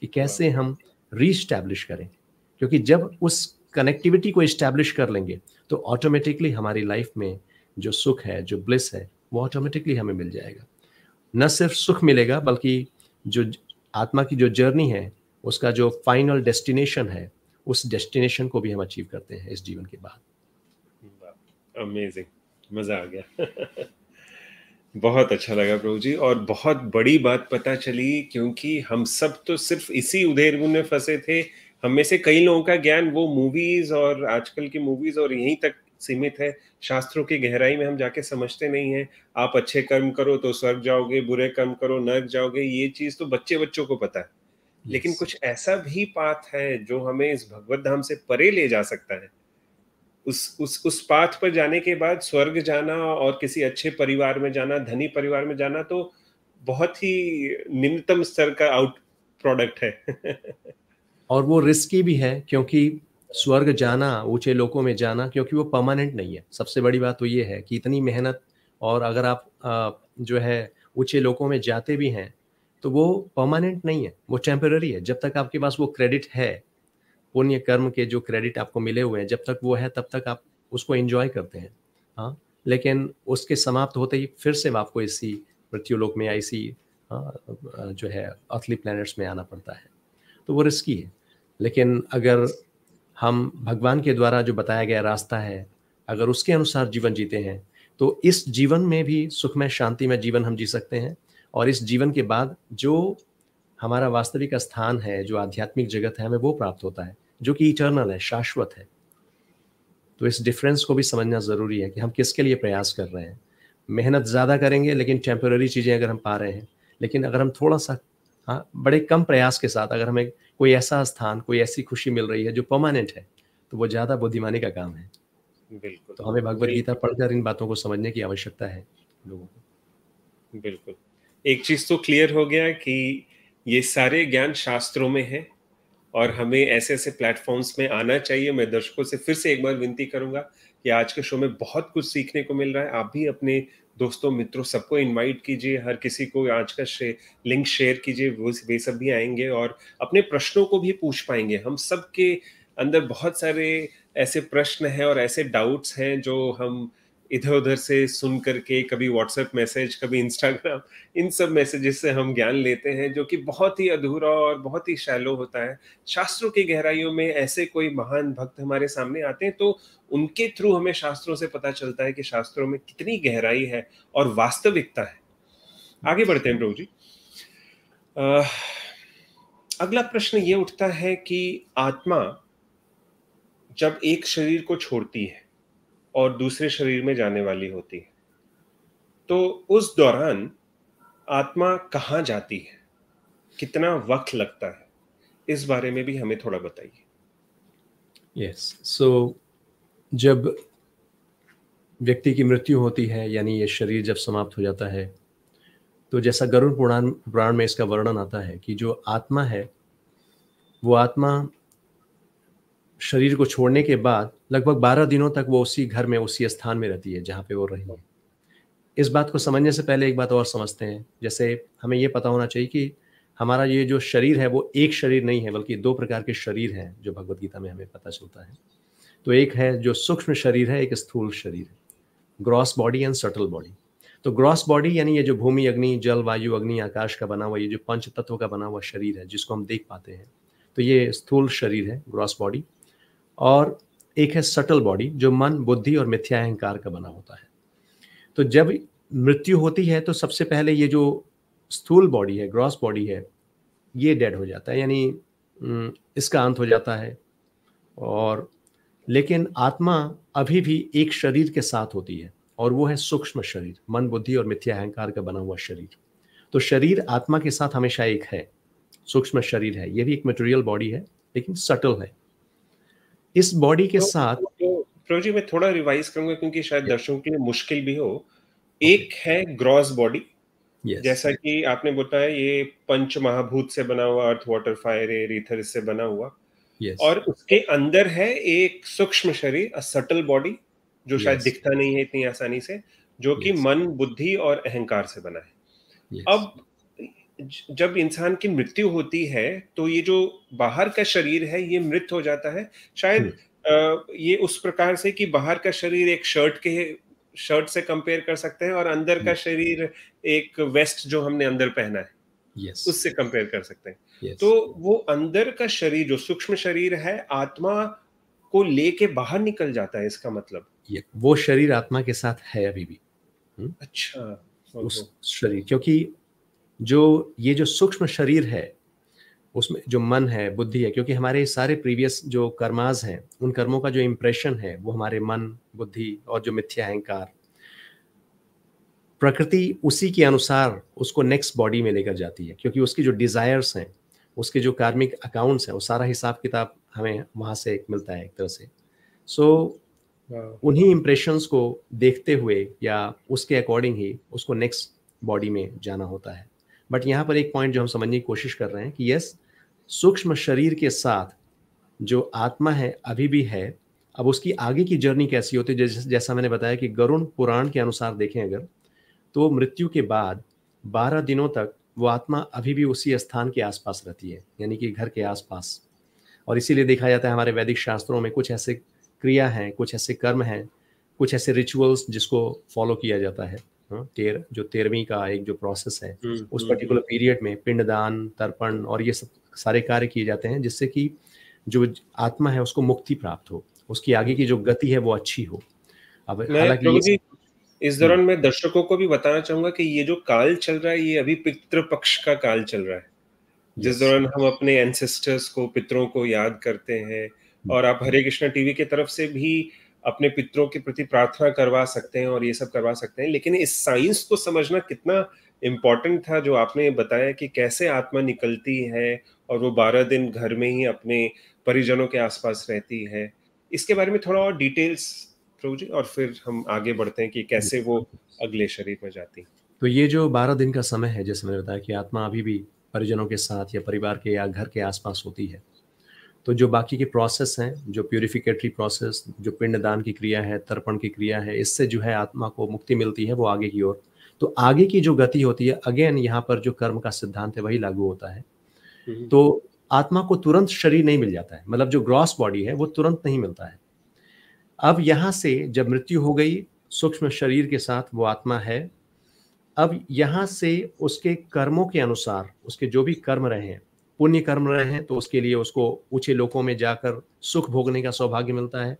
कि कैसे हाँ। हम रीस्टैब्लिश करें क्योंकि जब उस कनेक्टिविटी को इस्टेब्लिश कर लेंगे तो ऑटोमेटिकली हमारी लाइफ में जो सुख है जो ब्लिस है वो ऑटोमेटिकली हमें मिल जाएगा न सिर्फ सुख मिलेगा बल्कि जो आत्मा की जो जर्नी है उसका जो फाइनल डेस्टिनेशन है उस डेस्टिनेशन को भी हम अचीव करते हैं इस जीवन के बाद अमेजिंग मजा आ गया बहुत अच्छा लगा प्रभु जी और बहुत बड़ी बात पता चली क्योंकि हम सब तो सिर्फ इसी उधेर में फंसे थे हम में से कई लोगों का ज्ञान वो मूवीज और आजकल की मूवीज और यहीं तक सीमित है शास्त्रों की गहराई में हम जाके समझते नहीं है आप अच्छे कर्म करो तो स्वर्ग जाओगे बुरे कर्म करो नर्क जाओगे ये चीज तो बच्चे बच्चों को पता है लेकिन कुछ ऐसा भी पाथ है जो हमें इस भगवत धाम से परे ले जा सकता है उस उस उस पाथ पर जाने के बाद स्वर्ग जाना और किसी अच्छे परिवार में जाना धनी परिवार में जाना तो बहुत ही निम्नतम स्तर का आउट प्रोडक्ट है और वो रिस्की भी है क्योंकि स्वर्ग जाना ऊंचे लोगों में जाना क्योंकि वो परमानेंट नहीं है सबसे बड़ी बात तो ये है कि इतनी मेहनत और अगर आप जो है ऊंचे लोगों में जाते भी हैं तो वो परमानेंट नहीं है वो टेम्पररी है जब तक आपके पास वो क्रेडिट है पुण्य कर्म के जो क्रेडिट आपको मिले हुए हैं जब तक वो है तब तक आप उसको एंजॉय करते हैं हाँ लेकिन उसके समाप्त होते ही फिर से आपको इसी मृत्युलोक में या इसी हाँ, जो है अर्थली प्लैनेट्स में आना पड़ता है तो वो रिस्की है लेकिन अगर हम भगवान के द्वारा जो बताया गया रास्ता है अगर उसके अनुसार जीवन जीते हैं तो इस जीवन में भी सुखमय शांति में जीवन हम जी सकते हैं और इस जीवन के बाद जो हमारा वास्तविक स्थान है जो आध्यात्मिक जगत है हमें वो प्राप्त होता है जो कि इटर्नल है शाश्वत है तो इस डिफरेंस को भी समझना ज़रूरी है कि हम किसके लिए प्रयास कर रहे हैं मेहनत ज़्यादा करेंगे लेकिन टेम्पररी चीज़ें अगर हम पा रहे हैं लेकिन अगर हम थोड़ा सा हाँ बड़े कम प्रयास के साथ अगर हमें कोई ऐसा स्थान कोई ऐसी खुशी मिल रही है जो परमानेंट है तो वो ज़्यादा बुद्धिमानी का काम है बिल्कुल तो हमें भगवत गीता पढ़कर इन बातों को समझने की आवश्यकता है लोगों को बिल्कुल एक चीज़ तो क्लियर हो गया कि ये सारे ज्ञान शास्त्रों में है और हमें ऐसे ऐसे प्लेटफॉर्म्स में आना चाहिए मैं दर्शकों से फिर से एक बार विनती करूंगा कि आज के शो में बहुत कुछ सीखने को मिल रहा है आप भी अपने दोस्तों मित्रों सबको इनवाइट कीजिए हर किसी को आज का शे, लिंक शेयर कीजिए वो वे सब भी आएंगे और अपने प्रश्नों को भी पूछ पाएंगे हम सबके अंदर बहुत सारे ऐसे प्रश्न हैं और ऐसे डाउट्स हैं जो हम इधर उधर से सुन करके कभी व्हाट्सएप मैसेज कभी इंस्टाग्राम इन सब मैसेजेस से हम ज्ञान लेते हैं जो कि बहुत ही अधूरा और बहुत ही शैलो होता है शास्त्रों की गहराइयों में ऐसे कोई महान भक्त हमारे सामने आते हैं तो उनके थ्रू हमें शास्त्रों से पता चलता है कि शास्त्रों में कितनी गहराई है और वास्तविकता है आगे बढ़ते हैं प्रभु जी आ, अगला प्रश्न ये उठता है कि आत्मा जब एक शरीर को छोड़ती है और दूसरे शरीर में जाने वाली होती है तो उस दौरान आत्मा कहाँ जाती है कितना वक्त लगता है इस बारे में भी हमें थोड़ा बताइए यस yes. सो so, जब व्यक्ति की मृत्यु होती है यानी ये शरीर जब समाप्त हो जाता है तो जैसा गरुड़ पुराण पुराण में इसका वर्णन आता है कि जो आत्मा है वो आत्मा शरीर को छोड़ने के बाद लगभग बारह दिनों तक वो उसी घर में उसी स्थान में रहती है जहाँ पे वो रही है इस बात को समझने से पहले एक बात और समझते हैं जैसे हमें ये पता होना चाहिए कि हमारा ये जो शरीर है वो एक शरीर नहीं है बल्कि दो प्रकार के शरीर हैं जो भगवदगीता गीता में हमें पता चलता है तो एक है जो सूक्ष्म शरीर है एक स्थूल शरीर है gross body and subtle body तो ग्रॉस बॉडी यानी ये जो भूमि अग्नि जल वायु अग्नि आकाश का बना हुआ ये जो पंच तत्व का बना हुआ शरीर है जिसको हम देख पाते हैं तो ये स्थूल शरीर है ग्रॉस बॉडी और एक है सटल बॉडी जो मन बुद्धि और मिथ्या अहंकार का बना होता है तो जब मृत्यु होती है तो सबसे पहले ये जो स्थूल बॉडी है ग्रॉस बॉडी है ये डेड हो जाता है यानी इसका अंत हो जाता है और लेकिन आत्मा अभी भी एक शरीर के साथ होती है और वो है सूक्ष्म शरीर मन बुद्धि और मिथ्या अहंकार का बना हुआ शरीर तो शरीर आत्मा के साथ हमेशा एक है सूक्ष्म शरीर है ये भी एक मटेरियल बॉडी है लेकिन सटल है इस बॉडी के तो, साथ तो, तो, प्रभु जी मैं थोड़ा रिवाइज करूंगा क्योंकि शायद दर्शकों के लिए मुश्किल भी हो एक है ग्रॉस बॉडी Yes. जैसा कि आपने बताया ये पंच महाभूत से बना हुआ अर्थ वाटर फायर रीथर इथर इससे बना हुआ yes. और उसके अंदर है एक सूक्ष्म शरीर अ सटल बॉडी जो yes. शायद दिखता नहीं है इतनी आसानी से जो yes. कि मन बुद्धि और अहंकार से बना है yes. अब जब इंसान की मृत्यु होती है तो ये जो बाहर का शरीर है ये मृत हो जाता है शायद हम्म। ये उस प्रकार से कि बाहर का शरीर एक शर्ट के शर्ट से कंपेयर कर सकते हैं और अंदर का हम्म। शरीर एक वेस्ट जो हमने अंदर पहना है yes. उससे कंपेयर कर सकते हैं yes. तो वो अंदर का शरीर जो सूक्ष्म शरीर है आत्मा को लेके बाहर निकल जाता है इसका मतलब ये वो शरीर आत्मा के साथ है अभी भी हुँ? हम्म। अच्छा उस शरीर क्योंकि जो ये जो सूक्ष्म शरीर है उसमें जो मन है बुद्धि है क्योंकि हमारे सारे प्रीवियस जो कर्माज हैं उन कर्मों का जो इम्प्रेशन है वो हमारे मन बुद्धि और जो मिथ्या अहंकार प्रकृति उसी के अनुसार उसको नेक्स्ट बॉडी में लेकर जाती है क्योंकि उसकी जो डिज़ायर्स हैं उसके जो कार्मिक अकाउंट्स हैं वो सारा हिसाब किताब हमें वहाँ से एक मिलता है एक तरह से सो so, उन्हीं इम्प्रेशंस को देखते हुए या उसके अकॉर्डिंग ही उसको नेक्स्ट बॉडी में जाना होता है बट यहाँ पर एक पॉइंट जो हम समझने की कोशिश कर रहे हैं कि यस सूक्ष्म शरीर के साथ जो आत्मा है अभी भी है अब उसकी आगे की जर्नी कैसी होती है जैसा मैंने बताया कि गरुण पुराण के अनुसार देखें अगर तो मृत्यु के बाद बारह दिनों तक वो आत्मा अभी भी उसी स्थान के आसपास रहती है यानी कि घर के आसपास और इसीलिए देखा जाता है हमारे वैदिक शास्त्रों में कुछ ऐसे क्रिया हैं कुछ ऐसे कर्म हैं कुछ ऐसे रिचुअल्स जिसको फॉलो किया जाता है हाँ, तेर जो तेरहवीं का एक जो प्रोसेस है हम्म, उस पर्टिकुलर हम्म, पीरियड हम्म। में पिंडदान तर्पण और ये सब सारे कार्य किए जाते हैं जिससे कि जो आत्मा है उसको मुक्ति प्राप्त हो उसकी आगे की जो गति है वो अच्छी हो अब हालांकि इस दौरान मैं दर्शकों को भी बताना चाहूंगा कि ये जो काल चल रहा है ये अभी पितृपक्ष का काल चल रहा है जिस दौरान हम अपने एंसेस्टर्स को पितरों को याद करते हैं और आप हरे कृष्णा टीवी की तरफ से भी अपने पितरों के प्रति प्रार्थना करवा सकते हैं और ये सब करवा सकते हैं लेकिन इस साइंस को समझना कितना इम्पॉर्टेंट था जो आपने बताया कि कैसे आत्मा निकलती है और वो बारह दिन घर में ही अपने परिजनों के आसपास रहती है इसके बारे में थोड़ा और डिटेल्स प्रभु जी और फिर हम आगे बढ़ते हैं कि कैसे वो अगले शरीर में जाती तो ये जो बारह दिन का समय है जैसे मैंने बताया कि आत्मा अभी भी परिजनों के साथ या परिवार के या घर के आसपास होती है तो जो बाकी के प्रोसेस हैं जो प्योरिफिकेटरी प्रोसेस जो पिंडदान की क्रिया है तर्पण की क्रिया है इससे जो है आत्मा को मुक्ति मिलती है वो आगे की ओर तो आगे की जो गति होती है अगेन यहाँ पर जो कर्म का सिद्धांत है वही लागू होता है हम्म। तो आत्मा को तुरंत शरीर नहीं मिल जाता है मतलब जो ग्रॉस बॉडी है वो तुरंत नहीं मिलता है अब यहाँ से जब मृत्यु हो गई सूक्ष्म शरीर के साथ वो आत्मा है अब यहाँ से उसके कर्मों के अनुसार उसके जो भी कर्म रहे हैं पुण्य कर्म रहे हैं तो उसके लिए उसको ऊंचे लोकों में जाकर सुख भोगने का सौभाग्य मिलता है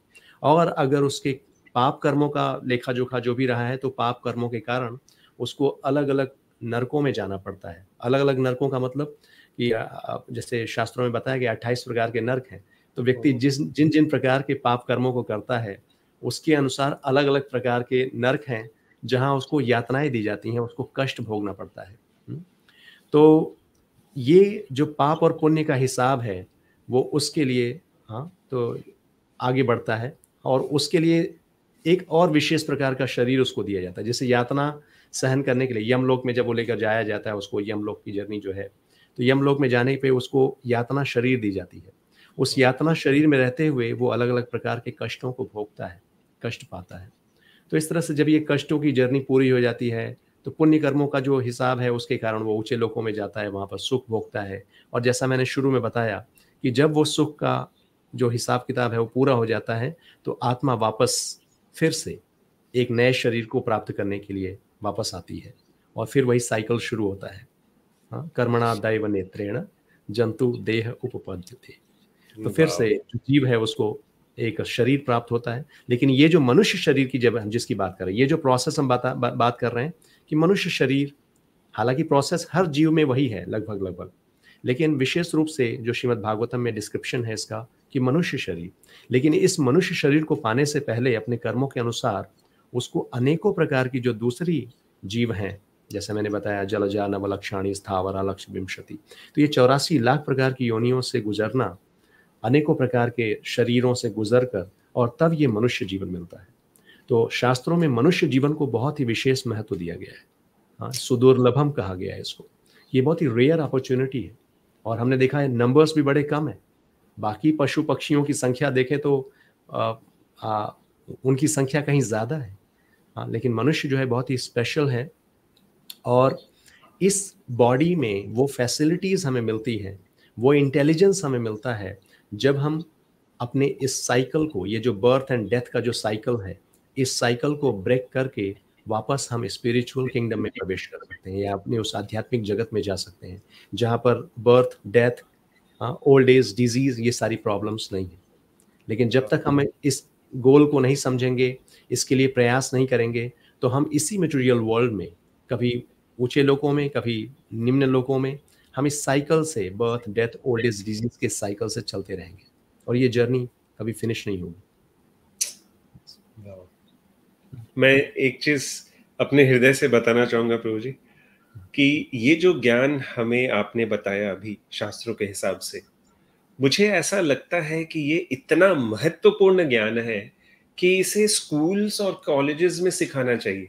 और अगर उसके पाप कर्मों का लेखा जोखा जो भी रहा है तो पाप कर्मों के कारण उसको अलग अलग नरकों में जाना पड़ता है अलग अलग नरकों का मतलब कि जैसे शास्त्रों में बताया गया अट्ठाईस प्रकार के नर्क हैं तो व्यक्ति जिस जिन जिन प्रकार के पाप कर्मों को करता है उसके अनुसार अलग अलग प्रकार के नर्क हैं जहाँ उसको यातनाएं दी जाती हैं उसको कष्ट भोगना पड़ता है तो ये जो पाप और पुण्य का हिसाब है वो उसके लिए हाँ तो आगे बढ़ता है और उसके लिए एक और विशेष प्रकार का शरीर उसको दिया जाता है जैसे यातना सहन करने के लिए यमलोक में जब वो लेकर जाया जाता है उसको यमलोक की जर्नी जो है तो यमलोक में जाने पे उसको यातना शरीर दी जाती है उस यातना शरीर में रहते हुए वो अलग अलग प्रकार के कष्टों को भोगता है कष्ट पाता है तो इस तरह से जब ये कष्टों की जर्नी पूरी हो जाती है तो पुण्य कर्मों का जो हिसाब है उसके कारण वो ऊंचे लोकों में जाता है वहाँ पर सुख भोगता है और जैसा मैंने शुरू में बताया कि जब वो सुख का जो हिसाब किताब है वो पूरा हो जाता है तो आत्मा वापस फिर से एक नए शरीर को प्राप्त करने के लिए वापस आती है और फिर वही साइकिल शुरू होता है हाँ कर्मणा दैव नेत्रेण जंतु देह उपपद्य तो फिर से जो जीव है उसको एक शरीर प्राप्त होता है लेकिन ये जो मनुष्य शरीर की जब हम जिसकी बात कर रहे हैं ये जो प्रोसेस हम बात बात कर रहे हैं कि मनुष्य शरीर हालांकि प्रोसेस हर जीव में वही है लगभग लगभग लेकिन विशेष रूप से जो श्रीमद् भागवतम में डिस्क्रिप्शन है इसका कि मनुष्य शरीर लेकिन इस मनुष्य शरीर को पाने से पहले अपने कर्मों के अनुसार उसको अनेकों प्रकार की जो दूसरी जीव हैं जैसे मैंने बताया जलजा नवलक्षाणी स्थावर अलक्ष विंशति तो ये चौरासी लाख प्रकार की योनियों से गुजरना अनेकों प्रकार के शरीरों से गुजर कर और तब ये मनुष्य जीवन मिलता है तो शास्त्रों में मनुष्य जीवन को बहुत ही विशेष महत्व दिया गया है हाँ सुदुर्लभम कहा गया है इसको ये बहुत ही रेयर अपॉर्चुनिटी है और हमने देखा है नंबर्स भी बड़े कम है बाकी पशु पक्षियों की संख्या देखें तो आ, आ, उनकी संख्या कहीं ज़्यादा है हाँ लेकिन मनुष्य जो है बहुत ही स्पेशल है और इस बॉडी में वो फैसिलिटीज़ हमें मिलती हैं वो इंटेलिजेंस हमें मिलता है जब हम अपने इस साइकिल को ये जो बर्थ एंड डेथ का जो साइकिल है इस साइकिल को ब्रेक करके वापस हम स्पिरिचुअल किंगडम में प्रवेश कर सकते हैं या अपने उस आध्यात्मिक जगत में जा सकते हैं जहाँ पर birth death old age disease ये सारी प्रॉब्लम्स नहीं है लेकिन जब तक हम इस गोल को नहीं समझेंगे इसके लिए प्रयास नहीं करेंगे तो हम इसी मटेरियल वर्ल्ड में कभी ऊंचे लोगों में कभी निम्न लोगों में हम इस साइकिल से birth death old age disease के साइकिल से चलते रहेंगे और ये जर्नी कभी फिनिश नहीं होगी मैं एक चीज अपने हृदय से बताना चाहूंगा प्रभु जी कि ये जो ज्ञान हमें आपने बताया अभी शास्त्रों के हिसाब से मुझे ऐसा लगता है कि ये इतना महत्वपूर्ण ज्ञान है कि इसे स्कूल्स और कॉलेजेस में सिखाना चाहिए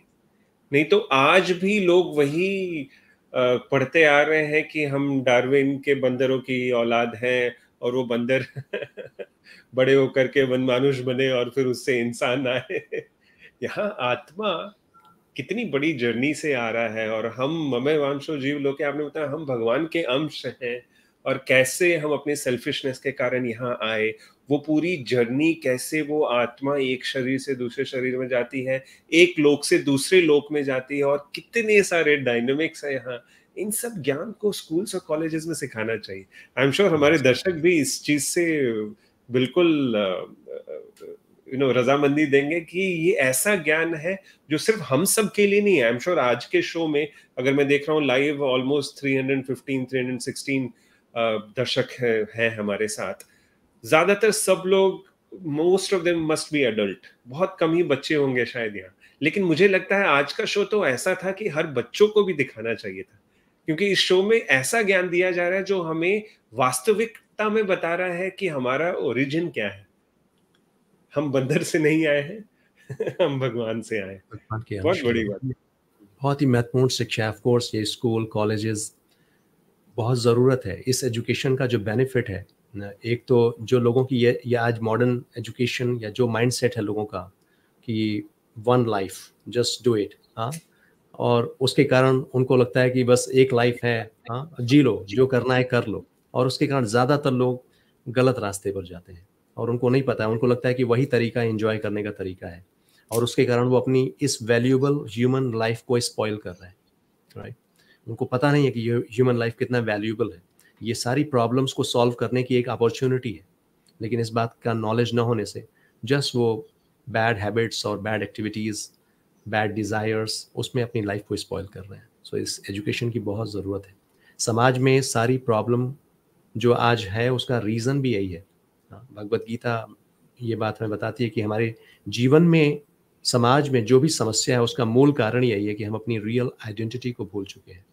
नहीं तो आज भी लोग वही पढ़ते आ रहे हैं कि हम डार्विन के बंदरों की औलाद हैं और वो बंदर बड़े होकर के वन मानुष बने और फिर उससे इंसान आए यहाँ आत्मा कितनी बड़ी जर्नी से आ रहा है और हम ममय वांशो जीव लोग आपने बताया हम भगवान के अंश हैं और कैसे हम अपने सेल्फिशनेस के कारण यहाँ आए वो पूरी जर्नी कैसे वो आत्मा एक शरीर से दूसरे शरीर में जाती है एक लोक से दूसरे लोक में जाती है और कितने सारे डायनेमिक्स है यहाँ इन सब ज्ञान को स्कूल्स और कॉलेजेस में सिखाना चाहिए आई एम श्योर हमारे दर्शक भी इस चीज से बिल्कुल यू नो रजामंदी देंगे कि ये ऐसा ज्ञान है जो सिर्फ हम सब के लिए नहीं है आई एम श्योर आज के शो में अगर मैं देख रहा हूँ live almost three three hundred fifteen hundred sixteen दर्शक है, है हमारे साथ ज्यादातर सब लोग most of them must be adult बहुत कम ही बच्चे होंगे शायद यहाँ लेकिन मुझे लगता है आज का शो तो ऐसा था कि हर बच्चों को भी दिखाना चाहिए था क्योंकि इस शो में ऐसा ज्ञान दिया जा रहा है जो हमें वास्तविकता में बता रहा है कि हमारा ओरिजिन क्या है हम बंदर से नहीं आए हैं हम भगवान से आए बहुत बड़ी बात बहुत ही महत्वपूर्ण शिक्षा ऑफ कोर्स ये स्कूल कॉलेजेस बहुत ज़रूरत है इस एजुकेशन का जो बेनिफिट है एक तो जो लोगों की ये या आज मॉडर्न एजुकेशन या जो माइंडसेट है लोगों का कि one life just do it हाँ और उसके कारण उनको लगता है कि बस एक लाइफ है हाँ जी लो जो करना है कर लो और उसके कारण ज़्यादातर लोग गलत रास्ते पर जाते हैं और उनको नहीं पता है उनको लगता है कि वही तरीका इन्जॉय करने का तरीका है और उसके कारण वो अपनी इस वैल्यूबल ह्यूमन लाइफ को स्पॉयल कर रहे हैं राइट उनको पता नहीं है कि ह्यूमन लाइफ कितना वैल्यूबल है ये सारी प्रॉब्लम्स को सॉल्व करने की एक अपॉर्चुनिटी है लेकिन इस बात का नॉलेज ना होने से जस्ट वो बैड हैबिट्स और बैड एक्टिविटीज़ बैड डिज़ायर्स उसमें अपनी लाइफ को स्पॉयल कर रहे हैं सो so, इस एजुकेशन की बहुत ज़रूरत है समाज में सारी प्रॉब्लम जो आज है उसका रीज़न भी यही है भगवत गीता ये बात हमें बताती है कि हमारे जीवन में समाज में जो भी समस्या है उसका मूल कारण यही है कि हम अपनी रियल आइडेंटिटी को भूल चुके हैं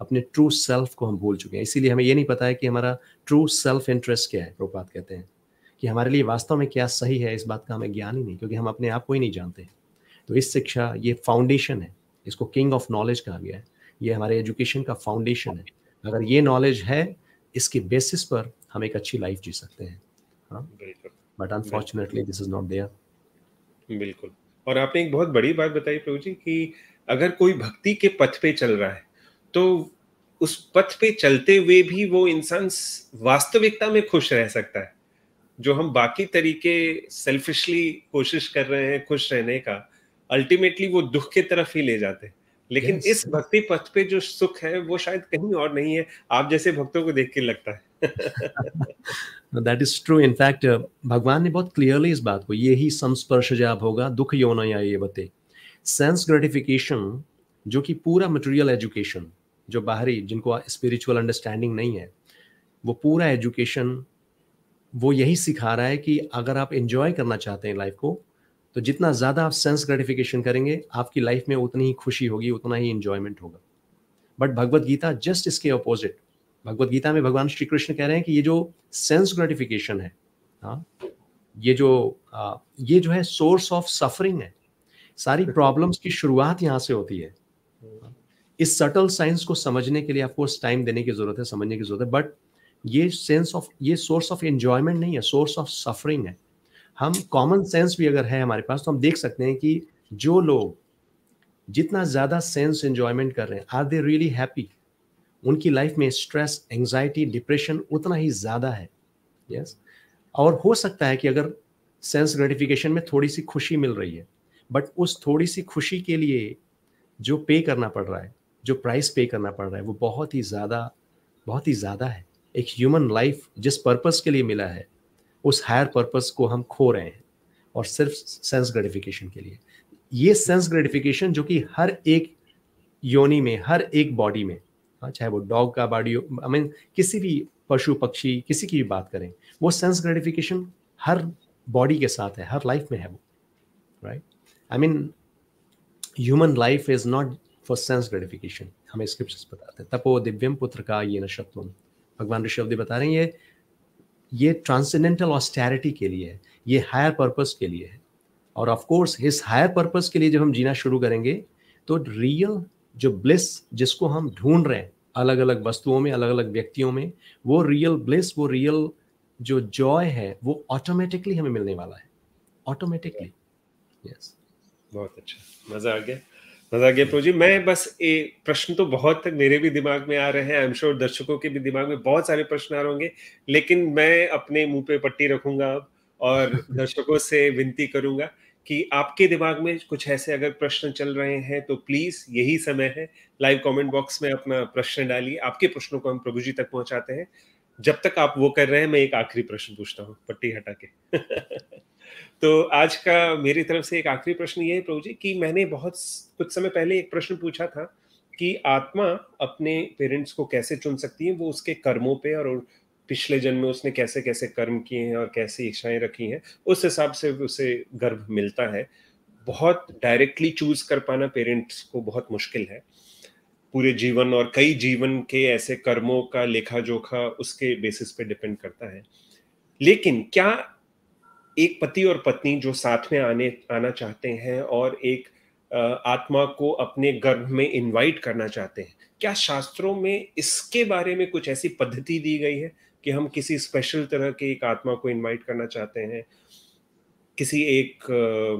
अपने ट्रू सेल्फ को हम भूल चुके हैं इसीलिए हमें ये नहीं पता है कि हमारा ट्रू सेल्फ इंटरेस्ट क्या है प्रोपात कहते हैं कि हमारे लिए वास्तव में क्या सही है इस बात का हमें ज्ञान ही नहीं क्योंकि हम अपने आप को ही नहीं जानते तो इस शिक्षा ये फाउंडेशन है इसको किंग ऑफ नॉलेज कहा गया है ये हमारे एजुकेशन का फाउंडेशन है अगर ये नॉलेज है इसके बेसिस पर हम एक अच्छी लाइफ जी सकते हैं but unfortunately this is not there बिल्कुल और आपने एक बहुत बड़ी बात बताई प्रभु जी कि अगर कोई भक्ति के पथ पे चल रहा है तो उस पथ पे चलते हुए भी वो इंसान वास्तविकता में खुश रह सकता है जो हम बाकी तरीके सेल्फिशली कोशिश कर रहे हैं खुश रहने का अल्टीमेटली वो दुख की तरफ ही ले जाते हैं लेकिन yes. इस भक्ति पथ पे जो सुख है वो शायद कहीं और नहीं है आप जैसे भक्तों को देख के लगता है दैट इज ट्रू इनफैक्ट भगवान ने बहुत क्लियरली इस बात को ये ही संस्पर्श जाप होगा दुख योना या ये बते सेंस ग्रेटिफिकेशन जो कि पूरा मटेरियल एजुकेशन जो बाहरी जिनको स्पिरिचुअल अंडरस्टैंडिंग नहीं है वो पूरा एजुकेशन वो यही सिखा रहा है कि अगर आप इंजॉय करना चाहते हैं लाइफ को तो जितना ज़्यादा आप सेंस ग्रेटिफिकेशन करेंगे आपकी लाइफ में उतनी ही खुशी होगी उतना ही इन्जॉयमेंट होगा बट भगवत गीता जस्ट इसके अपोजिट भगवत गीता में भगवान श्री कृष्ण कह रहे हैं कि ये जो सेंस ग्रेटिफिकेशन है हाँ ये जो आ, ये जो है सोर्स ऑफ सफरिंग है सारी प्रॉब्लम्स की शुरुआत यहाँ से होती है इस सटल साइंस को समझने के लिए आपको टाइम देने की ज़रूरत है समझने की ज़रूरत है बट ये सेंस ऑफ ये सोर्स ऑफ एंजॉयमेंट नहीं है सोर्स ऑफ सफरिंग है हम कॉमन सेंस भी अगर है हमारे पास तो हम देख सकते हैं कि जो लोग जितना ज़्यादा सेंस एंजॉयमेंट कर रहे हैं आर दे रियली हैप्पी उनकी लाइफ में स्ट्रेस एंजाइटी डिप्रेशन उतना ही ज़्यादा है यस yes? और हो सकता है कि अगर सेंस ग्रेटिफिकेशन में थोड़ी सी खुशी मिल रही है बट उस थोड़ी सी खुशी के लिए जो पे करना पड़ रहा है जो प्राइस पे करना पड़ रहा है वो बहुत ही ज़्यादा बहुत ही ज़्यादा है एक ह्यूमन लाइफ जिस पर्पस के लिए मिला है उस हायर पर्पस को हम खो रहे हैं और सिर्फ सेंस ग्रेटिफिकेशन के लिए ये सेंस ग्रेटिफिकेशन जो कि हर एक योनि में हर एक बॉडी में हाँ चाहे वो डॉग का बॉडी आई मीन किसी भी पशु पक्षी किसी की भी बात करें वो सेंस ग्रेटिफिकेशन हर बॉडी के साथ है हर लाइफ में है वो right I mean human life is not for sense gratification हमें स्क्रिप्ट बताते हैं तपो दिव्यम पुत्र का ये नशत्व भगवान ऋषभ बता रहे हैं ये ये ट्रांसेंडेंटल ऑस्टैरिटी के लिए है ये हायर पर्पस के लिए है और ऑफ कोर्स इस हायर पर्पस के लिए जब हम जीना शुरू करेंगे तो रियल जो ब्लिस जिसको हम ढूंढ रहे हैं अलग अलग वस्तुओं में अलग अलग व्यक्तियों में वो रियल ब्लिस वो रियल जो जॉय है वो ऑटोमेटिकली हमें मिलने वाला है ऑटोमेटिकली यस yes. बहुत अच्छा मज़ा आ गया मजाकिया गया प्रोजी मैं बस ये प्रश्न तो बहुत मेरे भी दिमाग में आ रहे हैं आई एम श्योर दर्शकों के भी दिमाग में बहुत सारे प्रश्न आ रहे होंगे लेकिन मैं अपने मुंह पे पट्टी रखूंगा अब और दर्शकों से विनती करूंगा कि आपके दिमाग में कुछ ऐसे अगर प्रश्न चल रहे हैं तो प्लीज यही समय है लाइव कमेंट बॉक्स में अपना प्रश्न डालिए आपके प्रश्नों को हम प्रभु जी तक पहुंचाते हैं जब तक आप वो कर रहे हैं मैं एक आखिरी प्रश्न पूछता हूँ पट्टी हटा के तो आज का मेरी तरफ से एक आखिरी प्रश्न ये है प्रभु जी कि मैंने बहुत कुछ समय पहले एक प्रश्न पूछा था कि आत्मा अपने पेरेंट्स को कैसे चुन सकती है वो उसके कर्मों पे और पिछले जन्म में उसने कैसे कैसे कर्म किए हैं और कैसे इच्छाएं रखी हैं उस हिसाब से उसे गर्भ मिलता है बहुत डायरेक्टली चूज कर पाना पेरेंट्स को बहुत मुश्किल है पूरे जीवन और कई जीवन के ऐसे कर्मों का लेखा जोखा उसके बेसिस पे डिपेंड करता है लेकिन क्या एक पति और पत्नी जो साथ में आने आना चाहते हैं और एक आत्मा को अपने गर्भ में इनवाइट करना चाहते हैं क्या शास्त्रों में इसके बारे में कुछ ऐसी पद्धति दी गई है कि हम किसी स्पेशल तरह के एक आत्मा को इनवाइट करना चाहते हैं किसी एक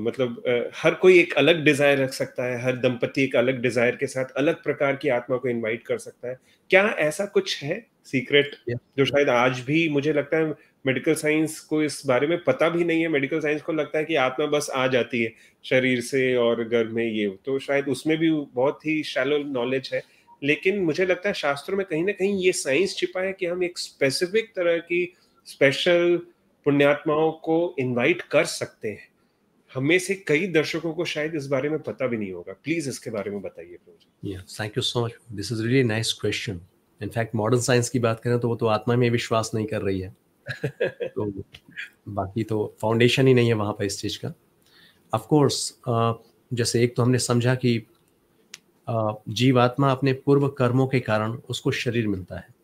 मतलब हर कोई एक अलग डिजायर रख सकता है हर दंपति एक अलग डिजायर के साथ अलग प्रकार की आत्मा को इनवाइट कर सकता है क्या ऐसा कुछ है सीक्रेट yeah. जो शायद आज भी मुझे लगता है मेडिकल साइंस को इस बारे में पता भी नहीं है मेडिकल साइंस को लगता है कि आत्मा बस आ जाती है शरीर से और गर्भ में ये तो शायद उसमें भी बहुत ही शैलो नॉलेज है लेकिन मुझे लगता है शास्त्रों में कहीं ना कहीं ये साइंस छिपा है कि हम एक स्पेसिफिक तरह की स्पेशल पुण्यात्माओं को इनवाइट कर सकते हैं हमें से कई दर्शकों को शायद इस बारे में पता भी नहीं होगा प्लीज इसके बारे में बताइए thank you so much this is really nice question in fact modern science की बात करें तो वो तो आत्मा में विश्वास नहीं कर रही है तो बाकी तो फाउंडेशन ही नहीं है वहाँ पर इस चीज़ का अफकोर्स जैसे एक तो हमने समझा कि जीवात्मा अपने पूर्व कर्मों के कारण उसको शरीर मिलता है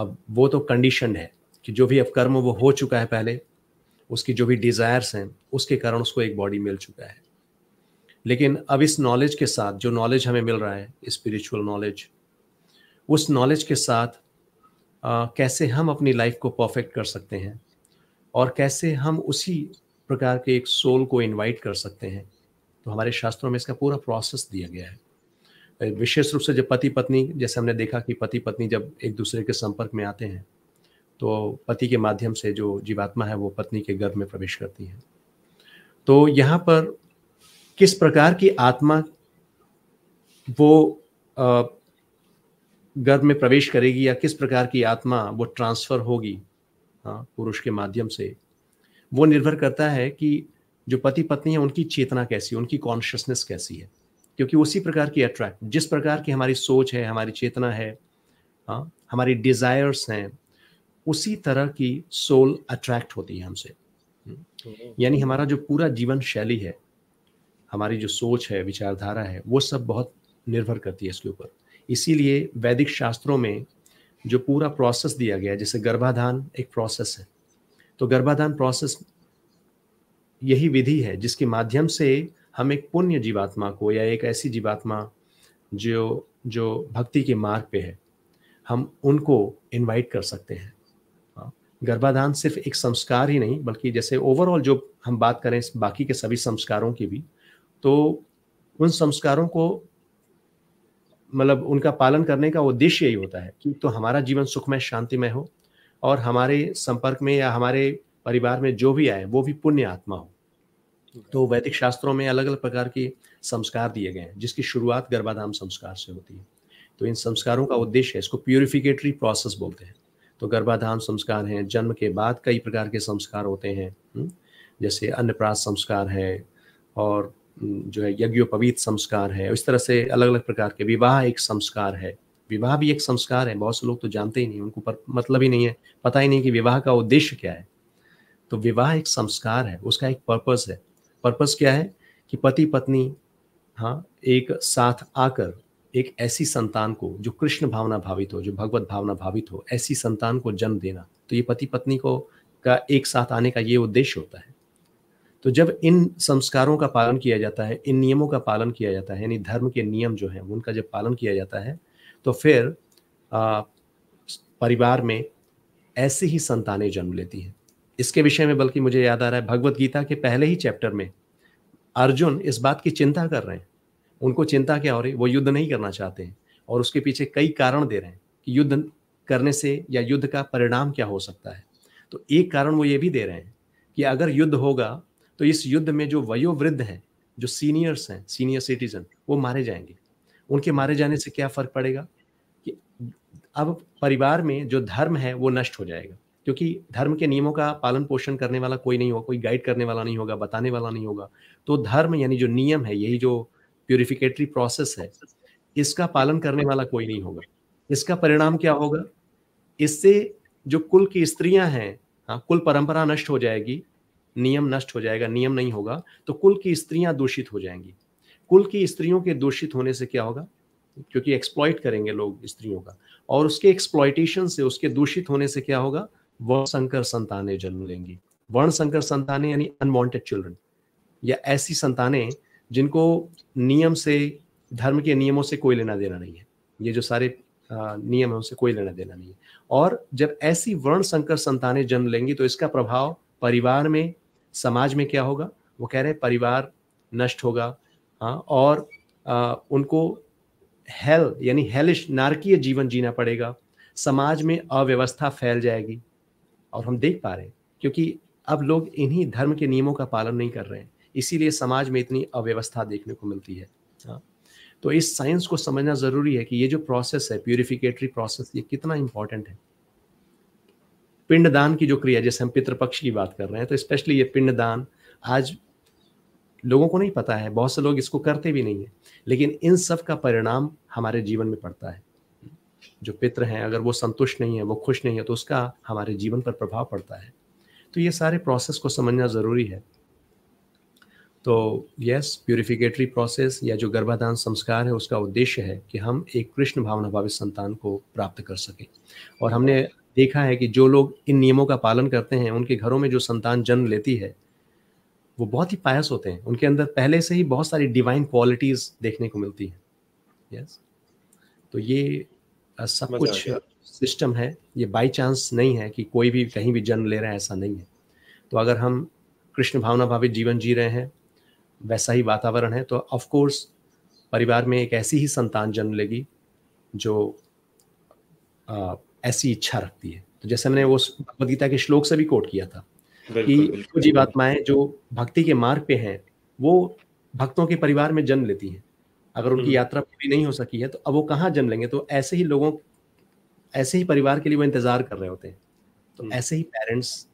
अब वो तो कंडीशन है कि जो भी अब कर्म वो हो चुका है पहले उसकी जो भी डिज़ायर्स हैं उसके कारण उसको एक बॉडी मिल चुका है लेकिन अब इस नॉलेज के साथ जो नॉलेज हमें मिल रहा है स्पिरिचुअल नॉलेज उस नॉलेज के साथ कैसे हम अपनी लाइफ को परफेक्ट कर सकते हैं और कैसे हम उसी प्रकार के एक सोल को इनवाइट कर सकते हैं तो हमारे शास्त्रों में इसका पूरा प्रोसेस दिया गया है विशेष रूप से जब पति पत्नी जैसे हमने देखा कि पति पत्नी जब एक दूसरे के संपर्क में आते हैं तो पति के माध्यम से जो जीवात्मा है वो पत्नी के गर्भ में प्रवेश करती है तो यहाँ पर किस प्रकार की आत्मा वो गर्भ में प्रवेश करेगी या किस प्रकार की आत्मा वो ट्रांसफर होगी हाँ पुरुष के माध्यम से वो निर्भर करता है कि जो पति पत्नी है उनकी चेतना कैसी उनकी कॉन्शियसनेस कैसी है क्योंकि उसी प्रकार की अट्रैक्ट जिस प्रकार की हमारी सोच है हमारी चेतना है हाँ हमारी डिज़ायर्स हैं उसी तरह की सोल अट्रैक्ट होती है हमसे यानी हमारा जो पूरा जीवन शैली है हमारी जो सोच है विचारधारा है वो सब बहुत निर्भर करती है इसके ऊपर इसीलिए वैदिक शास्त्रों में जो पूरा प्रोसेस दिया गया जैसे गर्भाधान एक प्रोसेस है तो गर्भाधान प्रोसेस यही विधि है जिसके माध्यम से हम एक पुण्य जीवात्मा को या एक ऐसी जीवात्मा जो जो भक्ति के मार्ग पे है हम उनको इनवाइट कर सकते हैं हाँ, गर्भाधान सिर्फ एक संस्कार ही नहीं बल्कि जैसे ओवरऑल जो हम बात करें बाकी के सभी संस्कारों की भी तो उन संस्कारों को मतलब उनका पालन करने का उद्देश्य यही होता है कि तो हमारा जीवन सुखमय शांतिमय हो और हमारे संपर्क में या हमारे परिवार में जो भी आए वो भी पुण्य आत्मा हो तो वैदिक शास्त्रों में अलग अलग प्रकार के संस्कार दिए गए हैं जिसकी शुरुआत गर्भाधाम संस्कार से होती है तो इन संस्कारों का उद्देश्य है इसको प्योरिफिकेटरी प्रोसेस बोलते हैं तो गर्भाधाम संस्कार हैं जन्म के बाद कई प्रकार के संस्कार होते हैं हम्म, जैसे अन्नप्रास संस्कार है और जो है यज्ञोपवीत संस्कार है इस तरह से अलग अलग प्रकार के विवाह एक संस्कार है विवाह भी एक संस्कार है बहुत से लोग तो जानते ही नहीं उनको पर मतलब ही नहीं है पता ही नहीं कि विवाह का उद्देश्य क्या है तो विवाह एक संस्कार है उसका एक पर्पस है पर्पस क्या है कि पति पत्नी हाँ एक साथ आकर एक ऐसी संतान को जो कृष्ण भावना भावित हो जो भगवत भावना भावित हो ऐसी संतान को जन्म देना तो ये पति पत्नी को का एक साथ आने का ये उद्देश्य होता है तो जब इन संस्कारों का पालन किया जाता है इन नियमों का पालन किया जाता है यानी धर्म के नियम जो हैं उनका जब पालन किया जाता है तो फिर आ, परिवार में ऐसी ही संतानें जन्म लेती हैं इसके विषय में बल्कि मुझे याद आ रहा है भगवत गीता के पहले ही चैप्टर में अर्जुन इस बात की चिंता कर रहे हैं उनको चिंता क्या हो रही वो युद्ध नहीं करना चाहते हैं और उसके पीछे कई कारण दे रहे हैं कि युद्ध करने से या युद्ध का परिणाम क्या हो सकता है तो एक कारण वो ये भी दे रहे हैं कि अगर युद्ध होगा तो इस युद्ध में जो वयोवृद्ध हैं जो सीनियर्स हैं सीनियर सिटीजन वो मारे जाएंगे उनके मारे जाने से क्या फर्क पड़ेगा कि अब परिवार में जो धर्म है वो नष्ट हो जाएगा क्योंकि धर्म के नियमों का पालन पोषण करने वाला कोई नहीं होगा कोई गाइड करने वाला नहीं होगा बताने वाला नहीं होगा तो धर्म यानी जो नियम है यही जो प्योरिफिकेटरी प्रोसेस है इसका पालन करने वाला कोई नहीं होगा इसका परिणाम क्या होगा इससे जो कुल की स्त्रियां हैं हाँ कुल परंपरा नष्ट हो जाएगी नियम नष्ट हो जाएगा नियम नहीं होगा तो कुल की स्त्रियां दूषित हो जाएंगी कुल की स्त्रियों के दूषित होने से क्या होगा क्योंकि एक्सप्लॉइट करेंगे लोग स्त्रियों का और उसके एक्सप्लॉयटेशन से उसके दूषित होने से क्या होगा वर्ण संकर संतानें जन्म लेंगी वर्ण संकर संतानें यानी अनवांटेड चिल्ड्रन या ऐसी संतानें जिनको नियम से धर्म के नियमों से कोई लेना देना नहीं है ये जो सारे नियम है उनसे कोई लेना देना नहीं है और जब ऐसी वर्ण संकर संतानें जन्म लेंगी तो इसका प्रभाव परिवार में समाज में क्या होगा वो कह रहे हैं परिवार नष्ट होगा हाँ और आ, उनको हेल यानी हेलिश नारकीय जीवन जीना पड़ेगा समाज में अव्यवस्था फैल जाएगी और हम देख पा रहे हैं क्योंकि अब लोग इन्हीं धर्म के नियमों का पालन नहीं कर रहे हैं इसीलिए समाज में इतनी अव्यवस्था देखने को मिलती है हाँ तो इस साइंस को समझना ज़रूरी है कि ये जो प्रोसेस है प्योरिफिकेटरी प्रोसेस ये कितना इंपॉर्टेंट है पिंडदान की जो क्रिया जैसे हम पितृपक्ष की बात कर रहे हैं तो स्पेशली ये पिंडदान आज लोगों को नहीं पता है बहुत से लोग इसको करते भी नहीं है लेकिन इन सब का परिणाम हमारे जीवन में पड़ता है जो पित्र हैं अगर वो संतुष्ट नहीं है वो खुश नहीं है तो उसका हमारे जीवन पर प्रभाव पड़ता है तो ये सारे प्रोसेस को समझना ज़रूरी है तो यस प्योरिफिकेटरी प्रोसेस या जो गर्भाधान संस्कार है उसका उद्देश्य है कि हम एक कृष्ण भावना भावित संतान को प्राप्त कर सकें और हमने देखा है कि जो लोग इन नियमों का पालन करते हैं उनके घरों में जो संतान जन्म लेती है वो बहुत ही पायस होते हैं उनके अंदर पहले से ही बहुत सारी डिवाइन क्वालिटीज़ देखने को मिलती हैं यस yes? तो ये सब कुछ सिस्टम है ये बाय चांस नहीं है कि कोई भी कहीं भी जन्म ले रहा है ऐसा नहीं है तो अगर हम कृष्ण भावना भावित जीवन जी रहे हैं वैसा ही वातावरण है तो ऑफकोर्स परिवार में एक ऐसी ही संतान जन्म लेगी जो आ, ऐसी इच्छा रखती है तो जैसे मैंने वो भगवदगीता के श्लोक से भी कोट किया था कि जो जीवात्माएं जो भक्ति के मार्ग पे हैं वो भक्तों के परिवार में जन्म लेती हैं अगर उनकी हम्म। यात्रा पूरी नहीं हो सकी है तो अब वो कहाँ जन्म लेंगे तो ऐसे ही लोगों ऐसे ही परिवार के लिए वो इंतजार कर रहे होते हैं तो हम्म। ऐसे ही पेरेंट्स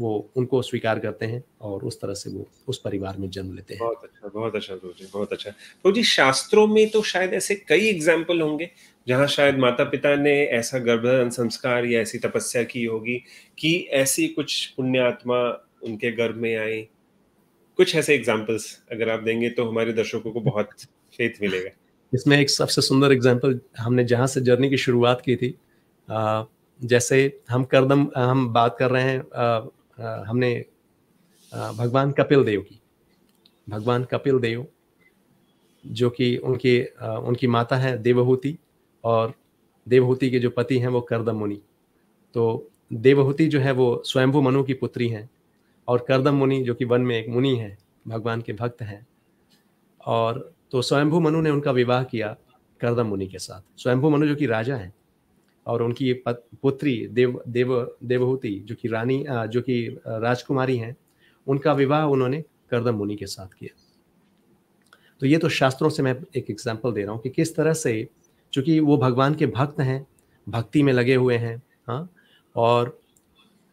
वो उनको स्वीकार करते हैं और उस तरह से वो उस परिवार में जन्म लेते हैं बहुत अच्छा बहुत अच्छा बहुत अच्छा तो जी शास्त्रों में तो शायद ऐसे कई एग्जाम्पल होंगे जहाँ शायद माता पिता ने ऐसा गर्भधारण संस्कार या ऐसी तपस्या की होगी कि ऐसी कुछ पुण्य आत्मा उनके गर्भ में आए कुछ ऐसे एग्जाम्पल्स अगर आप देंगे तो हमारे दर्शकों को बहुत फेथ मिलेगा इसमें एक सबसे सुंदर एग्जाम्पल हमने जहाँ से जर्नी की शुरुआत की थी आ, जैसे हम करदम हम बात कर रहे हैं आ, आ, हमने आ, भगवान कपिल देव की भगवान कपिल देव जो कि उनकी उनकी माता है देवहूति और देवहूति के जो पति हैं वो करदम मुनि तो देवहूति जो है वो स्वयंभू मनु की पुत्री हैं और करदम मुनि जो कि वन में एक मुनि है भगवान के भक्त हैं और तो स्वयंभू मनु ने उनका विवाह किया करदम मुनि के साथ स्वयंभू मनु जो कि राजा हैं और उनकी पुत्री देव देव देवहूति जो कि रानी जो कि राजकुमारी हैं उनका विवाह उन्होंने करदम मुनि के साथ किया तो ये तो शास्त्रों से मैं एक एग्जाम्पल दे रहा हूँ कि किस तरह से चूँकि वो भगवान के भक्त हैं भक्ति में लगे हुए हैं हाँ और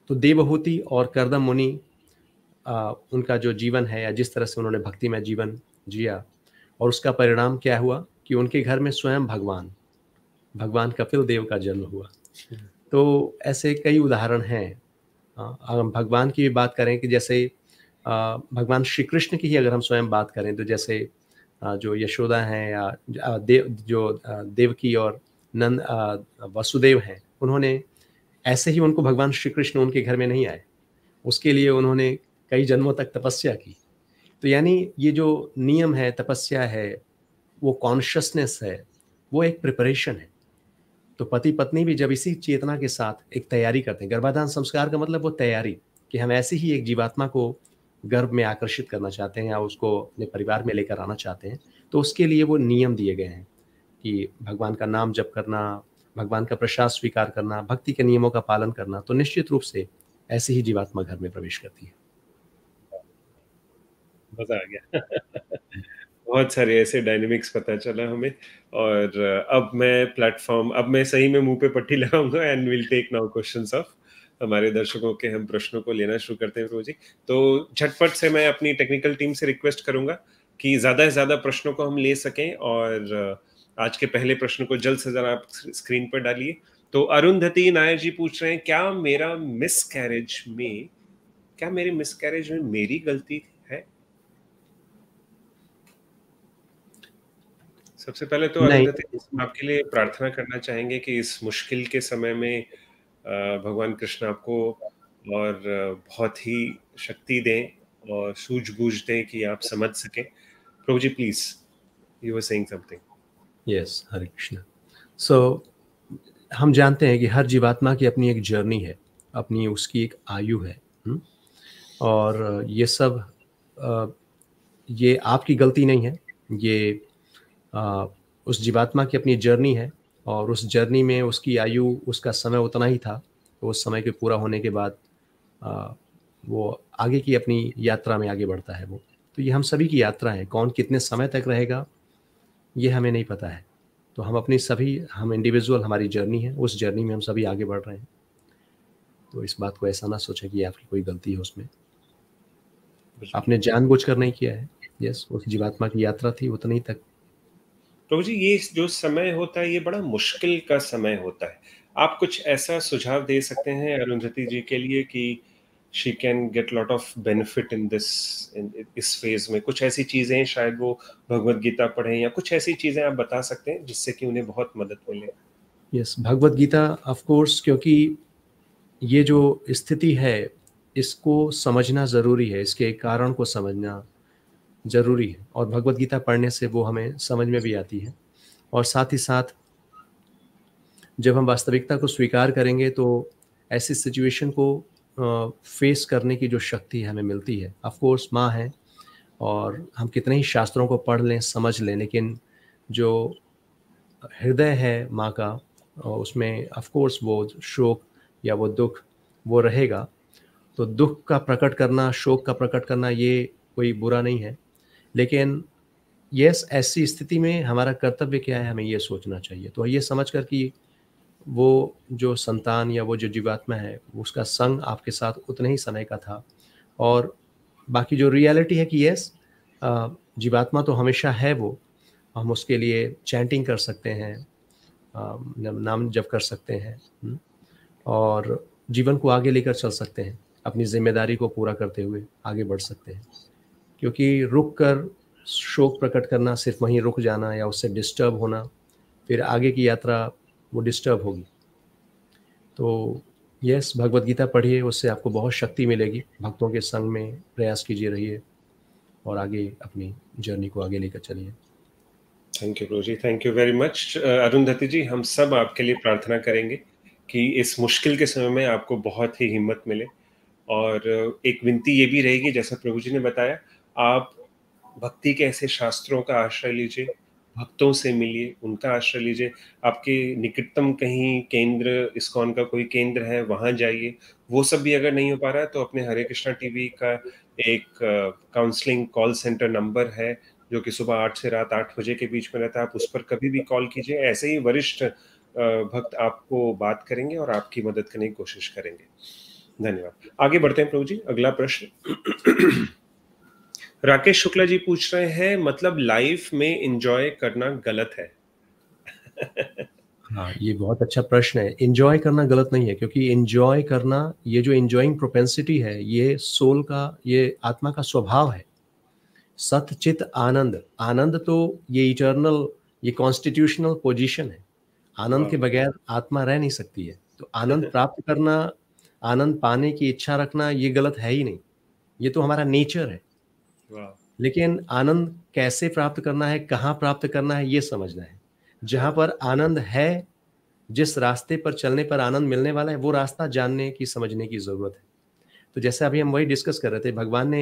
तो देवहूति और करदम मुनि उनका जो जीवन है या जिस तरह से उन्होंने भक्ति में जीवन जिया और उसका परिणाम क्या हुआ कि उनके घर में स्वयं भगवान भगवान कपिल देव का जन्म हुआ तो ऐसे कई उदाहरण हैं भगवान की भी बात करें कि जैसे भगवान श्री कृष्ण की ही अगर हम स्वयं बात करें तो जैसे जो यशोदा हैं या देव जो देवकी और नंद वसुदेव हैं उन्होंने ऐसे ही उनको भगवान श्री कृष्ण उनके घर में नहीं आए उसके लिए उन्होंने कई जन्मों तक तपस्या की तो यानी ये जो नियम है तपस्या है वो कॉन्शियसनेस है वो एक प्रिपरेशन है तो पति पत्नी भी जब इसी चेतना के साथ एक तैयारी करते हैं गर्भाधान संस्कार का मतलब वो तैयारी कि हम ऐसे ही एक जीवात्मा को गर्भ में आकर्षित करना चाहते हैं या उसको अपने परिवार में लेकर आना चाहते हैं तो उसके लिए वो नियम दिए गए हैं कि भगवान का नाम जप करना भगवान का प्रसाद स्वीकार करना भक्ति के नियमों का पालन करना तो निश्चित रूप से ऐसे ही जीवात्मा घर में प्रवेश करती है मजा आ गया बहुत सारे ऐसे डायनेमिक्स पता चला हमें और अब मैं प्लेटफॉर्म अब मैं सही में मुंह पे पट्टी लगाऊंगा and will take now questions of हमारे दर्शकों के हम प्रश्नों को लेना शुरू करते हैं प्रभु जी तो झटपट से मैं अपनी टेक्निकल टीम से रिक्वेस्ट करूंगा कि ज़्यादा से ज़्यादा प्रश्नों को हम ले सकें और आज के पहले प्रश्न को जल्द से जल्द आप स्क्रीन पर डालिए तो अरुंधति नायर जी पूछ रहे हैं क्या मेरा मिस कैरेज में क्या मेरे मिस कैरेज में मेरी गलती है सबसे पहले तो अरुंधति आपके लिए प्रार्थना करना चाहेंगे कि इस मुश्किल के समय में भगवान कृष्ण आपको और बहुत ही शक्ति दें और सूझबूझ दें कि आप समझ सकें Prabhu ji please you are saying something yes Hare Krishna so हम जानते हैं कि हर जीवात्मा की अपनी एक जर्नी है अपनी उसकी एक आयु है हम्म? और ये सब ये आपकी गलती नहीं है ये उस जीवात्मा की अपनी जर्नी है और उस जर्नी में उसकी आयु उसका समय उतना ही था तो उस समय के पूरा होने के बाद आ, वो आगे की अपनी यात्रा में आगे बढ़ता है वो तो ये हम सभी की यात्रा है कौन कितने समय तक रहेगा ये हमें नहीं पता है तो हम अपनी सभी हम इंडिविजुअल हमारी जर्नी है उस जर्नी में हम सभी आगे बढ़ रहे हैं तो इस बात को ऐसा ना सोचें कि आपकी कोई गलती है उसमें आपने जानबूझकर नहीं किया है यस उस जीवात्मा की यात्रा थी उतनी तक प्रभु तो जी ये जो समय होता है ये बड़ा मुश्किल का समय होता है आप कुछ ऐसा सुझाव दे सकते हैं अरुंधति जी के लिए कि she can get lot of benefit in this इस फेज में कुछ ऐसी चीजें शायद वो भगवत गीता पढ़ें या कुछ ऐसी चीजें आप बता सकते हैं जिससे कि उन्हें बहुत मदद मिले yes Bhagavad Gita of course क्योंकि ये जो स्थिति है इसको समझना ज़रूरी है इसके कारण को समझना ज़रूरी है और भगवत गीता पढ़ने से वो हमें समझ में भी आती है और साथ ही साथ जब हम वास्तविकता को स्वीकार करेंगे तो ऐसी सिचुएशन को फेस करने की जो शक्ति हमें मिलती है अफकोर्स माँ है और हम कितने ही शास्त्रों को पढ़ लें समझ लें लेकिन जो हृदय है माँ का उसमें अफकोर्स वो शोक या वो दुख वो रहेगा तो दुख का प्रकट करना शोक का प्रकट करना ये कोई बुरा नहीं है लेकिन यस ऐसी स्थिति में हमारा कर्तव्य क्या है हमें ये सोचना चाहिए तो ये समझ कर कि वो जो संतान या वो जो जीवात्मा है उसका संग आपके साथ उतने ही समय का था और बाकी जो रियलिटी है कि यस जीवात्मा तो हमेशा है वो हम उसके लिए चैंटिंग कर सकते हैं नाम जप कर सकते हैं हम्म, और जीवन को आगे लेकर चल सकते हैं अपनी जिम्मेदारी को पूरा करते हुए आगे बढ़ सकते हैं क्योंकि रुक कर शोक प्रकट करना सिर्फ वहीं रुक जाना या उससे डिस्टर्ब होना फिर आगे की यात्रा वो डिस्टर्ब होगी तो यस भगवत गीता पढ़िए उससे आपको बहुत शक्ति मिलेगी भक्तों के संग में प्रयास कीजिए रहिए और आगे अपनी जर्नी को आगे लेकर चलिए thank you guru ji thank you very much Arundhati ji हम सब आपके लिए प्रार्थना करेंगे कि इस मुश्किल के समय में आपको बहुत ही हिम्मत मिले और एक विनती ये भी रहेगी जैसा प्रभु जी ने बताया आप भक्ति के ऐसे शास्त्रों का आश्रय लीजिए भक्तों से मिलिए उनका आश्रय लीजिए आपके निकटतम कहीं केंद्र इस्कॉन का कोई केंद्र है वहाँ जाइए वो सब भी अगर नहीं हो पा रहा है तो अपने हरे कृष्णा टीवी का एक काउंसलिंग कॉल सेंटर नंबर है जो कि सुबह आठ से रात आठ बजे के बीच में रहता है आप उस पर कभी भी कॉल कीजिए ऐसे ही वरिष्ठ भक्त आपको बात करेंगे और आपकी मदद करने की कोशिश करेंगे धन्यवाद आगे बढ़ते हैं प्रभु जी अगला प्रश्न राकेश शुक्ला जी पूछ रहे हैं मतलब लाइफ में एंजॉय करना गलत है हाँ ये बहुत अच्छा प्रश्न है इंजॉय करना गलत नहीं है क्योंकि इंजॉय करना ये जो इंजॉइंग प्रोपेंसिटी है ये सोल का ये आत्मा का स्वभाव है सतचित आनंद आनंद तो ये इटर्नल ये कॉन्स्टिट्यूशनल पोजीशन है आनंद के हाँ। बगैर आत्मा रह नहीं सकती है तो आनंद प्राप्त करना आनंद पाने की इच्छा रखना ये गलत है ही नहीं ये तो हमारा नेचर है लेकिन आनंद कैसे प्राप्त करना है कहाँ प्राप्त करना है ये समझना है जहाँ पर आनंद है जिस रास्ते पर चलने पर आनंद मिलने वाला है वो रास्ता जानने की समझने की ज़रूरत है तो जैसे अभी हम वही डिस्कस कर रहे थे भगवान ने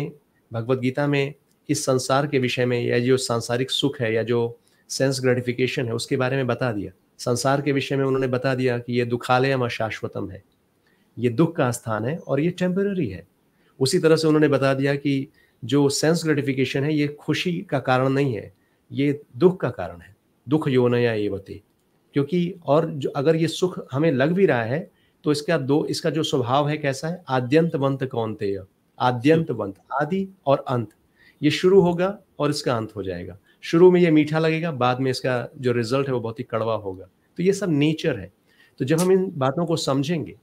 भगवत गीता में इस संसार के विषय में या जो सांसारिक सुख है या जो सेंस ग्रेटिफिकेशन है उसके बारे में बता दिया संसार के विषय में उन्होंने बता दिया कि ये दुखालयम अशाश्वतम है ये दुख का स्थान है और ये टेम्पररी है उसी तरह से उन्होंने बता दिया कि जो सेंस ग्रेटिफिकेशन है ये खुशी का कारण नहीं है ये दुख का कारण है दुख योनया एवते क्योंकि और जो अगर ये सुख हमें लग भी रहा है तो इसका दो इसका जो स्वभाव है कैसा है आद्यंत वंत कौन तेय वंत आदि और अंत ये शुरू होगा और इसका अंत हो जाएगा शुरू में ये मीठा लगेगा बाद में इसका जो रिजल्ट है वो बहुत ही कड़वा होगा तो ये सब नेचर है तो जब हम इन बातों को समझेंगे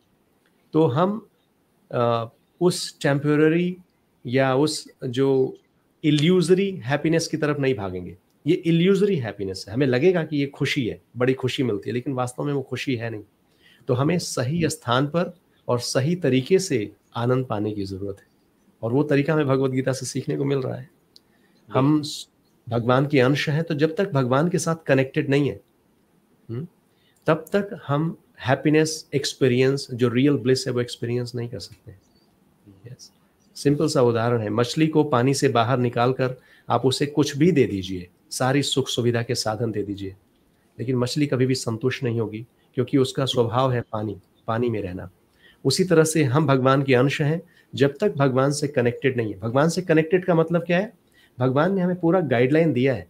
तो हम आ, उस टेम्पोररी या उस जो इल्यूजरी हैप्पीनेस की तरफ नहीं भागेंगे ये इल्यूजरी हैप्पीनेस है हमें लगेगा कि ये खुशी है बड़ी खुशी मिलती है लेकिन वास्तव में वो खुशी है नहीं तो हमें सही स्थान पर और सही तरीके से आनंद पाने की ज़रूरत है और वो तरीका हमें भगवदगीता से सीखने को मिल रहा है हम भगवान के अंश हैं तो जब तक भगवान के साथ कनेक्टेड नहीं है हम्म, तब तक हम हैप्पीनेस एक्सपीरियंस जो रियल ब्लिस है वो एक्सपीरियंस नहीं कर सकते यस yes. सिंपल सा उदाहरण है मछली को पानी से बाहर निकाल कर आप उसे कुछ भी दे दीजिए सारी सुख सुविधा के साधन दे दीजिए लेकिन मछली कभी भी संतुष्ट नहीं होगी क्योंकि उसका स्वभाव है पानी पानी में रहना उसी तरह से हम भगवान के अंश हैं जब तक भगवान से कनेक्टेड नहीं है भगवान से कनेक्टेड का मतलब क्या है भगवान ने हमें पूरा गाइडलाइन दिया है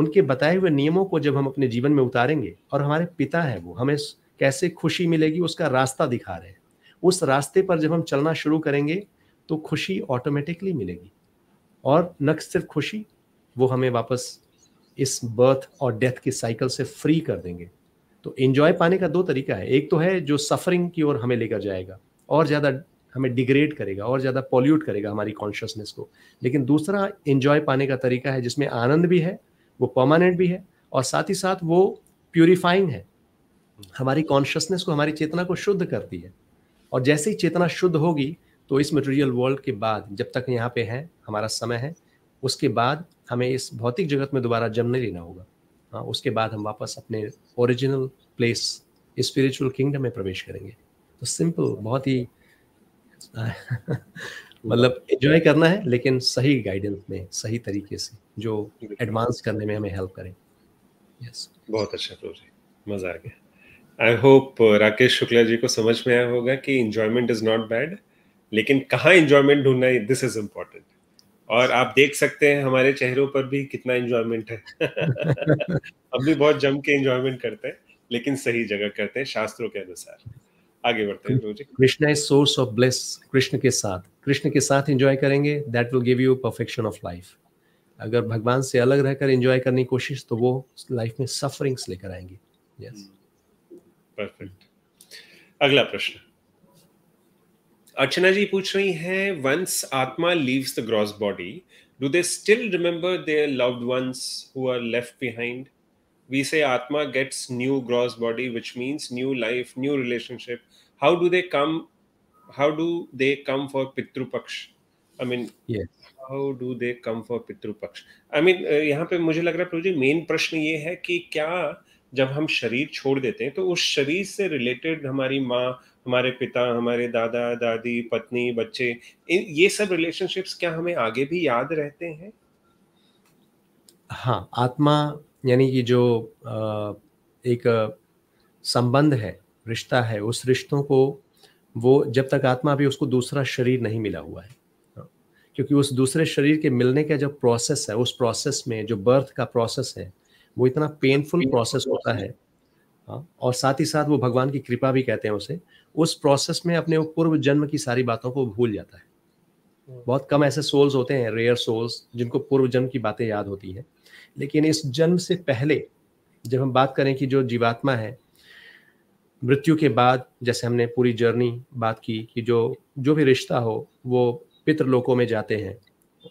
उनके बताए हुए नियमों को जब हम अपने जीवन में उतारेंगे और हमारे पिता हैं वो हमें कैसे खुशी मिलेगी उसका रास्ता दिखा रहे हैं उस रास्ते पर जब हम चलना शुरू करेंगे तो खुशी ऑटोमेटिकली मिलेगी और न सिर्फ खुशी वो हमें वापस इस बर्थ और डेथ की साइकिल से फ्री कर देंगे तो इन्जॉय पाने का दो तरीका है एक तो है जो सफरिंग की ओर हमें लेकर जाएगा और ज़्यादा हमें डिग्रेड करेगा और ज़्यादा पॉल्यूट करेगा हमारी कॉन्शियसनेस को लेकिन दूसरा इन्जॉय पाने का तरीका है जिसमें आनंद भी है वो परमानेंट भी है और साथ ही साथ वो प्योरीफाइंग है हमारी कॉन्शियसनेस को हमारी चेतना को शुद्ध करती है और जैसे ही चेतना शुद्ध होगी तो इस मटेरियल वर्ल्ड के बाद जब तक यहाँ पे है हमारा समय है उसके बाद हमें इस भौतिक जगत में दोबारा जन्म नहीं लेना होगा हाँ उसके बाद हम वापस अपने ओरिजिनल प्लेस स्पिरिचुअल किंगडम में प्रवेश करेंगे तो सिंपल बहुत ही मतलब एंजॉय करना है लेकिन सही गाइडेंस में सही तरीके से जो एडवांस करने में हमें हेल्प करें यस yes. बहुत अच्छा जी मजा आ गया आई होप राकेश शुक्ला जी को समझ में आया होगा कि इंजॉयमेंट इज नॉट बैड लेकिन कहाँ इंजॉयमेंट ढूंढना है दिस इज इम्पोर्टेंट और आप देख सकते हैं हमारे चेहरों पर भी कितना इंजॉयमेंट है हम भी बहुत जम के इंजॉयमेंट करते हैं लेकिन सही जगह करते हैं शास्त्रों के अनुसार आगे बढ़ते हैं Krishna is source of bliss Krishna के साथ कृष्ण के साथ एंजॉय करेंगे that will give you perfection of life अगर भगवान से अलग रहकर एंजॉय करने की कोशिश तो वो लाइफ में सफरिंग्स लेकर आएंगे यस परफेक्ट अगला प्रश्न अर्चना जी पूछ रही हैं once atma leaves the gross body do they still remember their loved ones who are left behind we say atma gets new gross body which means new life new relationship how do they come how do they come for Pitru Paksha I mean how do they come for Pitru Paksha I mean यहाँ पे मुझे लग रहा है प्रभु main प्रश्न ये है कि क्या जब हम शरीर छोड़ देते हैं तो उस शरीर से रिलेटेड हमारी माँ हमारे पिता हमारे दादा दादी पत्नी बच्चे ये सब रिलेशनशिप्स क्या हमें आगे भी याद रहते हैं हाँ आत्मा यानी कि जो एक संबंध है रिश्ता है उस रिश्तों को वो जब तक आत्मा अभी उसको दूसरा शरीर नहीं मिला हुआ है हाँ, क्योंकि उस दूसरे शरीर के मिलने का जो प्रोसेस है उस प्रोसेस में जो बर्थ का प्रोसेस है वो इतना पेनफुल प्रोसेस होता है हाँ, और साथ ही साथ वो भगवान की कृपा भी कहते हैं उसे उस प्रोसेस में अपने पूर्व जन्म की सारी बातों को भूल जाता है hmm. बहुत कम ऐसे सोल्स होते हैं रेयर सोल्स जिनको पूर्व जन्म की बातें याद होती हैं लेकिन इस जन्म से पहले जब हम बात करें कि जो जीवात्मा है मृत्यु के बाद जैसे हमने पूरी जर्नी बात की कि जो जो भी रिश्ता हो वो पितृलोकों में जाते हैं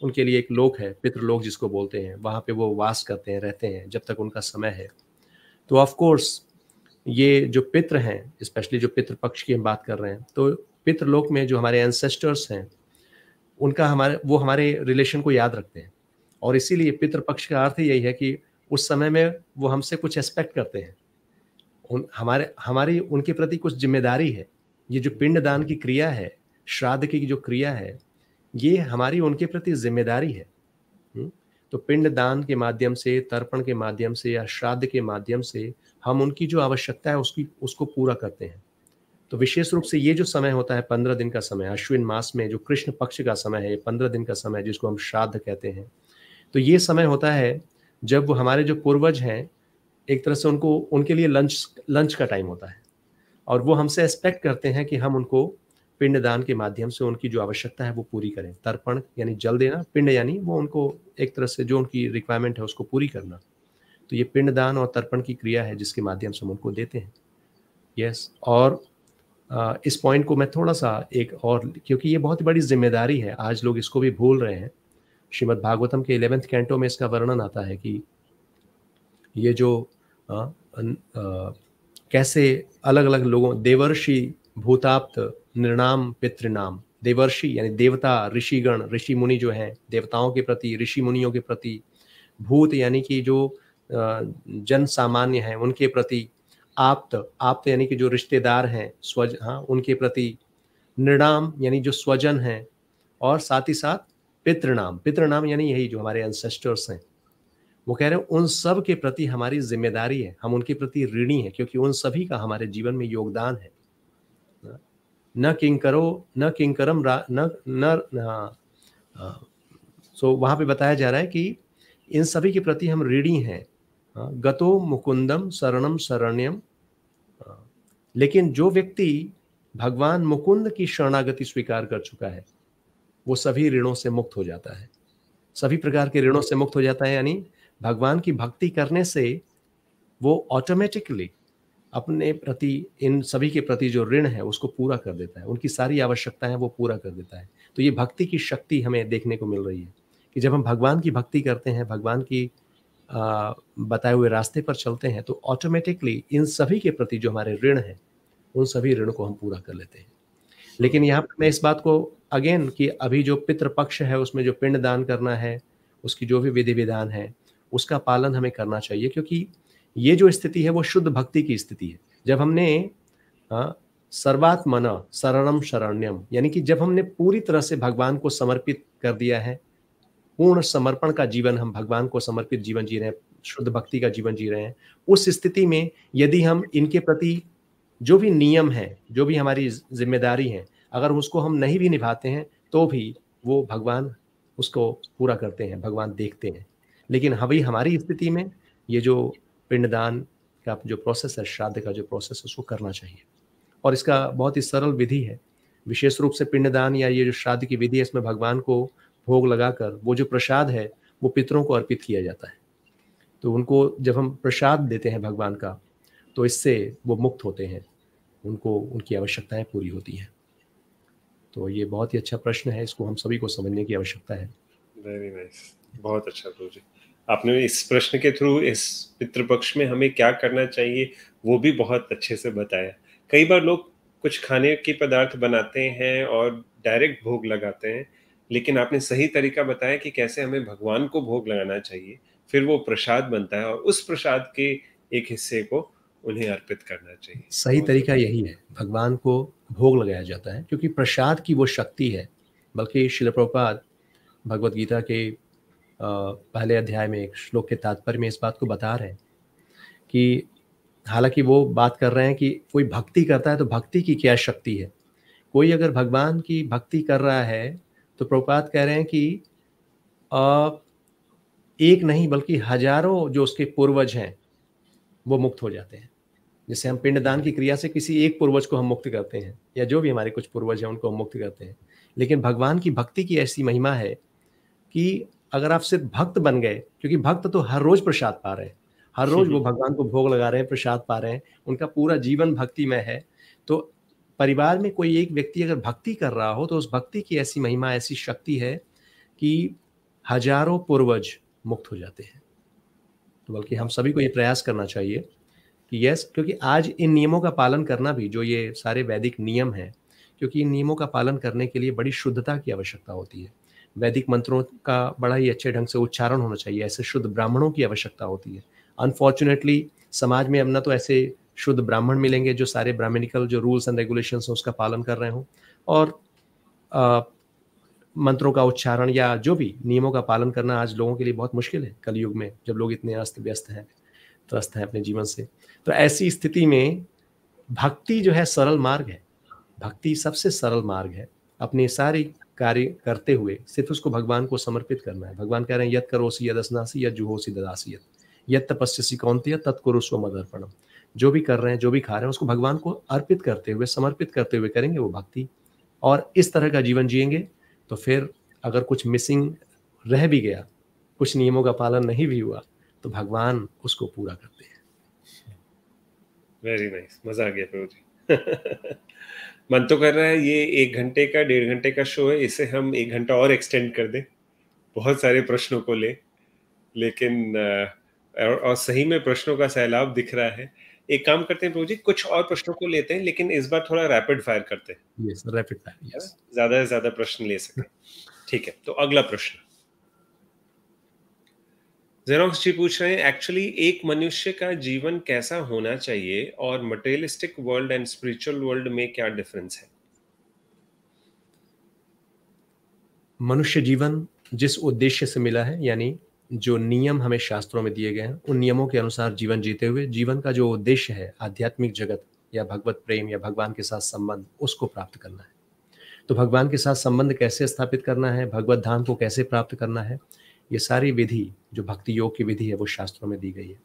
उनके लिए एक लोक है पितृलोक जिसको बोलते हैं वहाँ पे वो वास करते हैं रहते हैं जब तक उनका समय है तो ऑफ कोर्स ये जो पितृ हैं स्पेशली जो पितृ पक्ष की हम बात कर रहे हैं तो पितृलोक में जो हमारे एंसेस्टर्स हैं उनका हमारे वो हमारे रिलेशन को याद रखते हैं और इसीलिए पितृपक्ष का अर्थ यही है कि उस समय में वो हमसे कुछ एक्सपेक्ट करते हैं उन हमारे हमारी उनके प्रति कुछ जिम्मेदारी है ये जो पिंडदान की क्रिया है श्राद्ध की जो क्रिया है ये हमारी उनके प्रति जिम्मेदारी है हम्म, तो पिंडदान के माध्यम से तर्पण के माध्यम से या श्राद्ध के माध्यम से हम उनकी जो आवश्यकता है उसकी उसको पूरा करते हैं तो विशेष रूप से ये जो समय होता है पंद्रह दिन का समय अश्विन मास में जो कृष्ण पक्ष का समय है पंद्रह दिन का समय जिसको हम श्राद्ध कहते हैं तो ये समय होता है जब हमारे जो पूर्वज हैं एक तरह से उनको उनके लिए लंच लंच का टाइम होता है और वो हमसे एक्सपेक्ट करते हैं कि हम उनको पिंडदान के माध्यम से उनकी जो आवश्यकता है वो पूरी करें तर्पण यानी जल देना पिंड यानी वो उनको एक तरह से जो उनकी रिक्वायरमेंट है उसको पूरी करना तो ये पिंडदान और तर्पण की क्रिया है जिसके माध्यम से हम उनको देते हैं यस yes. और इस पॉइंट को मैं थोड़ा सा एक और क्योंकि ये बहुत बड़ी जिम्मेदारी है आज लोग इसको भी भूल रहे हैं श्रीमद् भागवतम के इलेवेंथ कैंटो में इसका वर्णन आता है कि ये जो आ, आ, कैसे अलग अलग लोगों देवर्षि भूताप्त निर्णाम पितृनाम देवर्षि यानी देवता ऋषिगण ऋषि मुनि जो हैं देवताओं के प्रति ऋषि मुनियों के प्रति भूत यानी कि जो जन सामान्य हैं उनके प्रति आप्त आप्त यानी कि जो रिश्तेदार हैं स्वज हाँ उनके प्रति निर्णाम यानी जो स्वजन हैं और साथ ही साथ पितृनाम पितृणाम यानी यही जो हमारे एंसेस्टर्स हैं वो कह रहे हैं उन सब के प्रति हमारी जिम्मेदारी है हम उनके प्रति ऋणी हैं क्योंकि उन सभी का हमारे जीवन में योगदान है न किंग करो न किंग करम न न सो हाँ, हाँ। वहाँ पे बताया जा रहा है कि इन सभी के प्रति हम ऋणी हैं हाँ, गतो मुकुंदम शरणम शरण्यम हाँ, लेकिन जो व्यक्ति भगवान मुकुंद की शरणागति स्वीकार कर चुका है वो सभी ऋणों से मुक्त हो जाता है सभी प्रकार के ऋणों से मुक्त हो जाता है यानी भगवान की भक्ति करने से वो ऑटोमेटिकली अपने प्रति इन सभी के प्रति जो ऋण है उसको पूरा कर देता है उनकी सारी आवश्यकताएं वो पूरा कर देता है तो ये भक्ति की शक्ति हमें देखने को मिल रही है कि जब हम भगवान की भक्ति करते हैं भगवान की बताए हुए रास्ते पर चलते हैं तो ऑटोमेटिकली इन सभी के प्रति जो हमारे ऋण हैं उन सभी ऋण को हम पूरा कर लेते हैं लेकिन यहाँ पर मैं इस बात को अगेन कि अभी जो पितृ पक्ष है उसमें जो पिंड दान करना है उसकी जो भी विधि विधान है उसका पालन हमें करना चाहिए क्योंकि ये जो स्थिति है वो शुद्ध भक्ति की स्थिति है जब हमने सर्वात्मन शरणम शरण्यम यानी कि जब हमने पूरी तरह से भगवान को समर्पित कर दिया है पूर्ण समर्पण का जीवन हम भगवान को समर्पित जीवन जी रहे हैं शुद्ध भक्ति का जीवन जी रहे हैं उस स्थिति में यदि हम इनके प्रति जो भी नियम है जो भी हमारी जिम्मेदारी है अगर उसको हम नहीं भी निभाते हैं तो भी वो भगवान उसको पूरा करते हैं भगवान देखते हैं लेकिन अभी हाँ हमारी स्थिति में ये जो पिंडदान का जो प्रोसेस है श्राद्ध का जो प्रोसेस है उसको करना चाहिए और इसका बहुत ही सरल विधि है विशेष रूप से पिंडदान या ये जो श्राद्ध की विधि है इसमें भगवान को भोग लगाकर वो जो प्रसाद है वो पितरों को अर्पित किया जाता है तो उनको जब हम प्रसाद देते हैं भगवान का तो इससे वो मुक्त होते हैं उनको उनकी आवश्यकताएं पूरी होती हैं तो ये बहुत ही अच्छा प्रश्न है इसको हम सभी को समझने की आवश्यकता है वेरी नाइस nice. बहुत अच्छा गुरु जी आपने इस प्रश्न के थ्रू इस पितृपक्ष में हमें क्या करना चाहिए वो भी बहुत अच्छे से बताया कई बार लोग कुछ खाने के पदार्थ बनाते हैं और डायरेक्ट भोग लगाते हैं लेकिन आपने सही तरीका बताया कि कैसे हमें भगवान को भोग लगाना चाहिए फिर वो प्रसाद बनता है और उस प्रसाद के एक हिस्से को उन्हें अर्पित करना चाहिए सही तरीका यही है भगवान को भोग लगाया जाता है क्योंकि प्रसाद की वो शक्ति है बल्कि शिल प्रपात भगवत गीता के पहले अध्याय में एक श्लोक के तात्पर्य में इस बात को बता रहे हैं कि हालांकि वो बात कर रहे हैं कि कोई भक्ति करता है तो भक्ति की क्या शक्ति है कोई अगर भगवान की भक्ति कर रहा है तो प्रभुपात कह रहे हैं कि आ, एक नहीं बल्कि हजारों जो उसके पूर्वज हैं वो मुक्त हो जाते हैं जैसे हम पिंडदान की क्रिया से किसी एक पूर्वज को हम मुक्त करते हैं या जो भी हमारे कुछ पूर्वज हैं उनको हम मुक्त करते हैं लेकिन भगवान की भक्ति की ऐसी महिमा है कि अगर आप सिर्फ भक्त बन गए क्योंकि भक्त तो हर रोज प्रसाद पा रहे हैं हर रोज वो भगवान को भोग लगा रहे हैं प्रसाद पा रहे हैं उनका पूरा जीवन भक्ति में है तो परिवार में कोई एक व्यक्ति अगर भक्ति कर रहा हो तो उस भक्ति की ऐसी महिमा ऐसी शक्ति है कि हजारों पूर्वज मुक्त हो जाते हैं तो बल्कि हम सभी को ये प्रयास करना चाहिए कि यस क्योंकि आज इन नियमों का पालन करना भी जो ये सारे वैदिक नियम हैं क्योंकि इन नियमों का पालन करने के लिए बड़ी शुद्धता की आवश्यकता होती है वैदिक मंत्रों का बड़ा ही अच्छे ढंग से उच्चारण होना चाहिए ऐसे शुद्ध ब्राह्मणों की आवश्यकता होती है अनफॉर्चुनेटली समाज में हम ना तो ऐसे शुद्ध ब्राह्मण मिलेंगे जो सारे ब्राह्मणिकल जो रूल्स एंड रेगुलेशन है उसका पालन कर रहे हों और आ, मंत्रों का उच्चारण या जो भी नियमों का पालन करना आज लोगों के लिए बहुत मुश्किल है कलयुग में जब लोग इतने अस्त व्यस्त हैं त्रस्त हैं अपने जीवन से तो ऐसी स्थिति में भक्ति जो है सरल मार्ग है भक्ति सबसे सरल मार्ग है अपने सारे कार्य करते हुए सिर्फ उसको भगवान को समर्पित करना है भगवान कह रहे हैं यद करोसी यद असनासी यद जुहोसी ददासी यद यद तपस्यसी कौनते तत्कुरुस्व मदर्पणम जो भी कर रहे हैं जो भी खा रहे हैं उसको भगवान को अर्पित करते हुए समर्पित करते हुए करेंगे वो भक्ति और इस तरह का जीवन जिएंगे तो फिर अगर कुछ मिसिंग रह भी गया कुछ नियमों का पालन नहीं भी हुआ तो भगवान उसको पूरा करते हैं वेरी नाइस मजा आ गया प्रभु जी मन तो कर रहा है ये एक घंटे का डेढ़ घंटे का शो है इसे हम एक घंटा और एक्सटेंड कर दें बहुत सारे प्रश्नों को ले लेकिन और सही में प्रश्नों का सैलाब दिख रहा है एक काम करते हैं प्रभु जी कुछ और प्रश्नों को लेते हैं लेकिन इस बार थोड़ा रैपिड फायर करते हैं यस रैपिड फायर यस ज्यादा से ज्यादा प्रश्न ले सके ठीक है तो अगला प्रश्न जेरोक्स जी पूछ रहे हैं एक्चुअली एक मनुष्य का जीवन कैसा होना चाहिए और materialistic world and spiritual world में क्या डिफरेंस है मनुष्य जीवन जिस उद्देश्य से मिला है यानी जो नियम हमें शास्त्रों में दिए गए हैं उन नियमों के अनुसार जीवन जीते हुए जीवन का जो उद्देश्य है आध्यात्मिक जगत या भगवत प्रेम या भगवान के साथ संबंध उसको प्राप्त करना है तो भगवान के साथ संबंध कैसे स्थापित करना है भगवत धाम को कैसे प्राप्त करना है ये सारी विधि जो भक्ति योग की विधि है वो शास्त्रों में दी गई है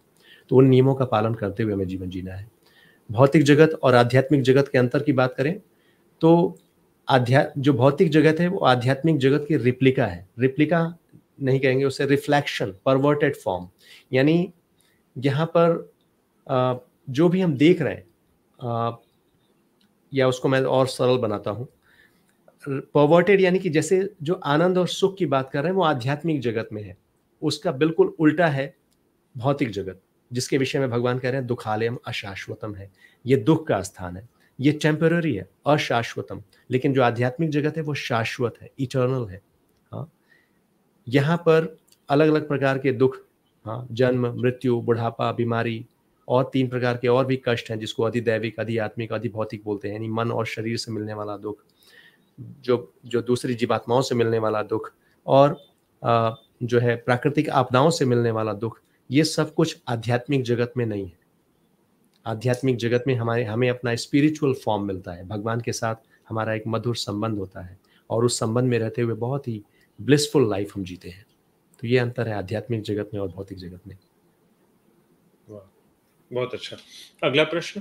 तो उन नियमों का पालन करते हुए हमें जीवन जीना है भौतिक जगत और आध्यात्मिक जगत के अंतर की बात करें तो आध्या जो भौतिक जगत है वो आध्यात्मिक जगत की रिप्लिका है रिप्लिका नहीं कहेंगे उसे रिफ्लेक्शन परवर्टेड फॉर्म यानी यहाँ पर जो भी हम देख रहे हैं या उसको मैं और सरल बनाता हूँ परवर्टेड यानी कि जैसे जो आनंद और सुख की बात कर रहे हैं वो आध्यात्मिक जगत में है उसका बिल्कुल उल्टा है भौतिक जगत जिसके विषय में भगवान कह रहे हैं दुखालयम अशाश्वतम है ये दुख का स्थान है ये टेम्पररी है अशाश्वतम लेकिन जो आध्यात्मिक जगत है वो शाश्वत है इटर्नल है यहाँ पर अलग अलग प्रकार के दुख हाँ जन्म मृत्यु बुढ़ापा बीमारी और तीन प्रकार के और भी कष्ट हैं जिसको अधिदैविक अधिआत्मिक अधिभौतिक बोलते हैं यानी मन और शरीर से मिलने वाला दुख जो जो दूसरी जीवात्माओं से मिलने वाला दुख और आ, जो है प्राकृतिक आपदाओं से मिलने वाला दुख ये सब कुछ आध्यात्मिक जगत में नहीं है आध्यात्मिक जगत में हमारे हमें अपना स्पिरिचुअल फॉर्म मिलता है भगवान के साथ हमारा एक मधुर संबंध होता है और उस संबंध में रहते हुए बहुत ही ब्लिसफुल लाइफ हम जीते हैं तो ये अंतर है आध्यात्मिक जगत में और भौतिक जगत में बहुत अच्छा अगला प्रश्न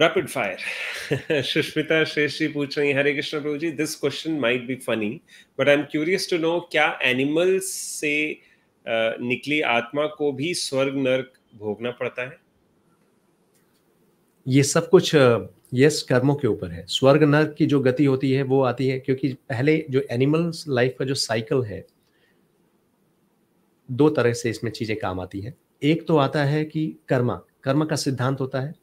रैपिड फायर सुष्मिता श्रेष्ठ जी पूछ रही Hare Krishna Prabhu ji this question might be funny but I am curious to know क्या एनिमल्स से निकली आत्मा को भी स्वर्ग नर्क भोगना पड़ता है ये सब कुछ यस कर्मों के ऊपर है स्वर्ग नर्क की जो गति होती है वो आती है क्योंकि पहले जो एनिमल्स लाइफ का जो साइकिल है दो तरह से इसमें चीज़ें काम आती हैं एक तो आता है कि कर्मा कर्म का सिद्धांत होता है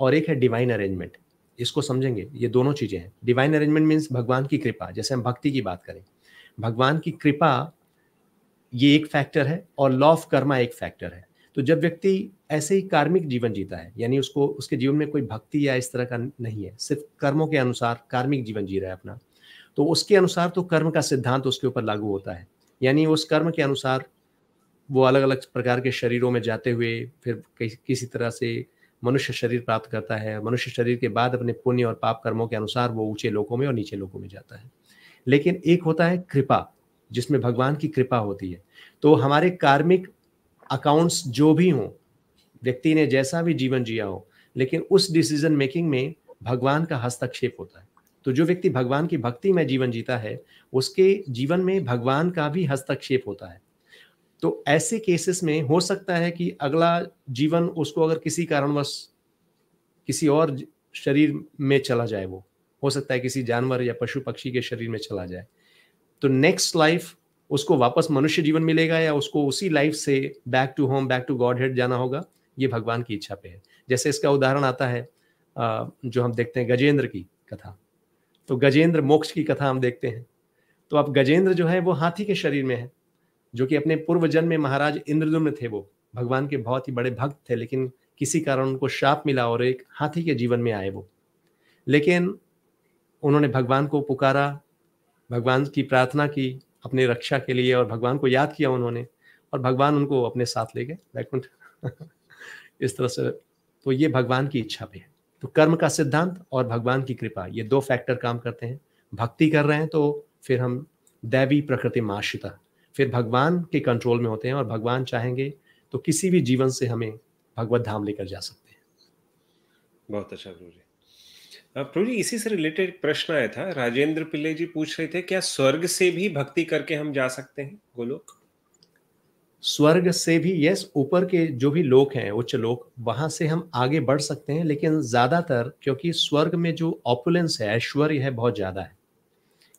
और एक है डिवाइन अरेंजमेंट इसको समझेंगे ये दोनों चीज़ें हैं डिवाइन अरेंजमेंट मीन्स भगवान की कृपा जैसे हम भक्ति की बात करें भगवान की कृपा ये एक फैक्टर है और लॉ ऑफ कर्मा एक फैक्टर है तो जब व्यक्ति ऐसे ही कार्मिक जीवन जीता है यानी उसको उसके जीवन में कोई भक्ति या इस तरह का नहीं है सिर्फ कर्मों के अनुसार कार्मिक जीवन जी रहा है अपना तो उसके अनुसार तो कर्म का सिद्धांत उसके ऊपर लागू होता है यानी उस कर्म के अनुसार वो अलग अलग प्रकार के शरीरों में जाते हुए फिर किसी तरह से मनुष्य शरीर प्राप्त करता है मनुष्य शरीर के बाद अपने पुण्य और पाप कर्मों के अनुसार वो ऊंचे लोकों में और नीचे लोकों में जाता है लेकिन एक होता है कृपा जिसमें भगवान की कृपा होती है तो हमारे कार्मिक अकाउंट्स जो भी हों व्यक्ति ने जैसा भी जीवन जिया हो लेकिन उस डिसीजन मेकिंग में भगवान का हस्तक्षेप होता है तो जो व्यक्ति भगवान की भक्ति में जीवन जीता है उसके जीवन में भगवान का भी हस्तक्षेप होता है तो ऐसे केसेस में हो सकता है कि अगला जीवन उसको अगर किसी कारणवश किसी और शरीर में चला जाए वो हो सकता है किसी जानवर या पशु पक्षी के शरीर में चला जाए तो नेक्स्ट लाइफ उसको वापस मनुष्य जीवन मिलेगा या उसको उसी लाइफ से back to home back to godhead जाना होगा ये भगवान की इच्छा पे है जैसे इसका उदाहरण आता है जो हम देखते हैं गजेंद्र की कथा तो गजेंद्र मोक्ष की कथा हम देखते हैं तो अब गजेंद्र जो है वो हाथी के शरीर में है जो कि अपने पूर्व जन्म में महाराज इंद्रदुम्न थे वो भगवान के बहुत ही बड़े भक्त थे लेकिन किसी कारण उनको शाप मिला और एक हाथी के जीवन में आए वो लेकिन उन्होंने भगवान को पुकारा भगवान की प्रार्थना की अपनी रक्षा के लिए और भगवान को याद किया उन्होंने और भगवान उनको अपने साथ ले गए वैकुंठ इस तरह से तो ये भगवान की इच्छा भी है तो कर्म का सिद्धांत और भगवान की कृपा ये दो फैक्टर काम करते हैं भक्ति कर रहे हैं तो फिर हम दैवी प्रकृति माश्रिता फिर भगवान के कंट्रोल में होते हैं और भगवान चाहेंगे तो किसी भी जीवन से हमें भगवत धाम लेकर जा सकते हैं बहुत अच्छा गुरु जी प्रभु जी इसी से रिलेटेड प्रश्न आया था राजेंद्र पिल्ले जी पूछ रहे थे क्या स्वर्ग से भी भक्ति करके हम जा सकते हैं गोलोक स्वर्ग से भी यस ऊपर के जो भी लोक हैं उच्च लोक वहां से हम आगे बढ़ सकते हैं लेकिन ज्यादातर क्योंकि स्वर्ग में जो ऑपुलेंस है ऐश्वर्य है बहुत ज्यादा है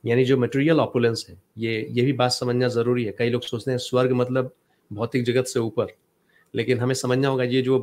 यानी जो मटेरियल ऑपुलेंस है ये ये भी बात समझना जरूरी है कई लोग सोचते हैं स्वर्ग मतलब भौतिक जगत से ऊपर लेकिन हमें समझना होगा ये जो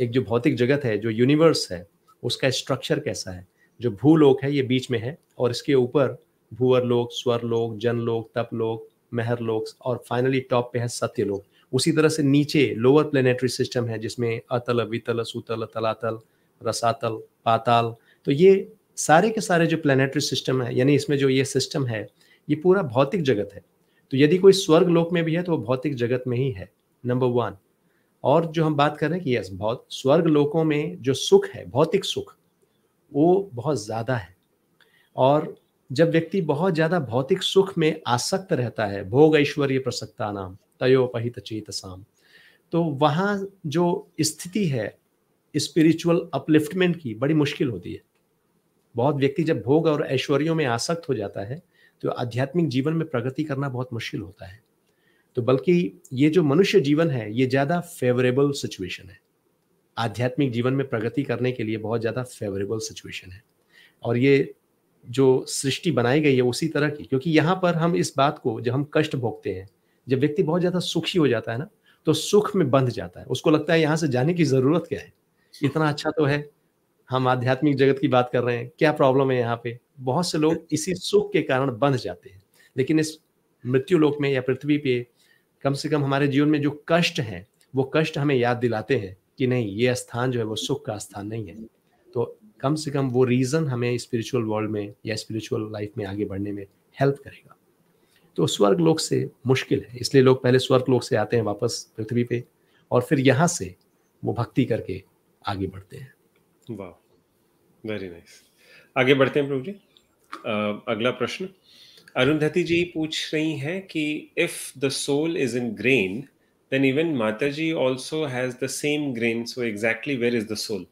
एक जो भौतिक जगत है जो यूनिवर्स है उसका स्ट्रक्चर कैसा है जो भूलोक है ये बीच में है और इसके ऊपर भूअर लोक स्वर लोक जन लोक तप लोक मेहरलोक्स और फाइनली टॉप पे है सत्यलोक उसी तरह से नीचे लोअर प्लेनेटरी सिस्टम है जिसमें अतल वितल सुतल तलातल रसातल पाताल तो ये सारे के सारे जो प्लेनेटरी सिस्टम है यानी इसमें जो ये सिस्टम है ये पूरा भौतिक जगत है तो यदि कोई स्वर्ग लोक में भी है तो वो भौतिक जगत में ही है नंबर वन और जो हम बात कर रहे हैं कि यस बहुत स्वर्ग लोकों में जो सुख है भौतिक सुख वो बहुत ज़्यादा है और जब व्यक्ति बहुत ज्यादा भौतिक सुख में आसक्त रहता है भोग ऐश्वर्य प्रसक्ता नाम तयोपहित चेत साम तो वहाँ जो स्थिति है स्पिरिचुअल अपलिफ्टमेंट की बड़ी मुश्किल होती है बहुत व्यक्ति जब भोग और ऐश्वर्यों में आसक्त हो जाता है तो आध्यात्मिक जीवन में प्रगति करना बहुत मुश्किल होता है तो बल्कि ये जो मनुष्य जीवन है ये ज़्यादा फेवरेबल सिचुएशन है आध्यात्मिक जीवन में प्रगति करने के लिए बहुत ज़्यादा फेवरेबल सिचुएशन है और ये जो सृष्टि बनाई गई है उसी तरह की क्योंकि यहाँ पर हम इस बात को जब हम कष्ट भोगते हैं जब व्यक्ति बहुत ज़्यादा सुखी हो जाता है ना तो सुख में बंध जाता है उसको लगता है यहाँ से जाने की ज़रूरत क्या है इतना अच्छा तो है हम आध्यात्मिक जगत की बात कर रहे हैं क्या प्रॉब्लम है यहाँ पे बहुत से लोग इसी सुख के कारण बंध जाते हैं लेकिन इस मृत्यु लोक में या पृथ्वी पे कम से कम हमारे जीवन में जो कष्ट है वो कष्ट हमें याद दिलाते हैं कि नहीं ये स्थान जो है वो सुख का स्थान नहीं है तो कम से कम वो रीज़न हमें स्पिरिचुअल वर्ल्ड में या स्पिरिचुअल लाइफ में आगे बढ़ने में हेल्प करेगा तो स्वर्ग लोक से मुश्किल है इसलिए लोग पहले स्वर्ग लोक से आते हैं वापस पृथ्वी पे और फिर यहाँ से वो भक्ति करके आगे बढ़ते हैं वाह वेरी नाइस आगे बढ़ते हैं प्रभु जी अगला प्रश्न अरुंधति जी पूछ रही हैं कि if the soul is in grain then even mata ji also has the same grain so exactly where is the soul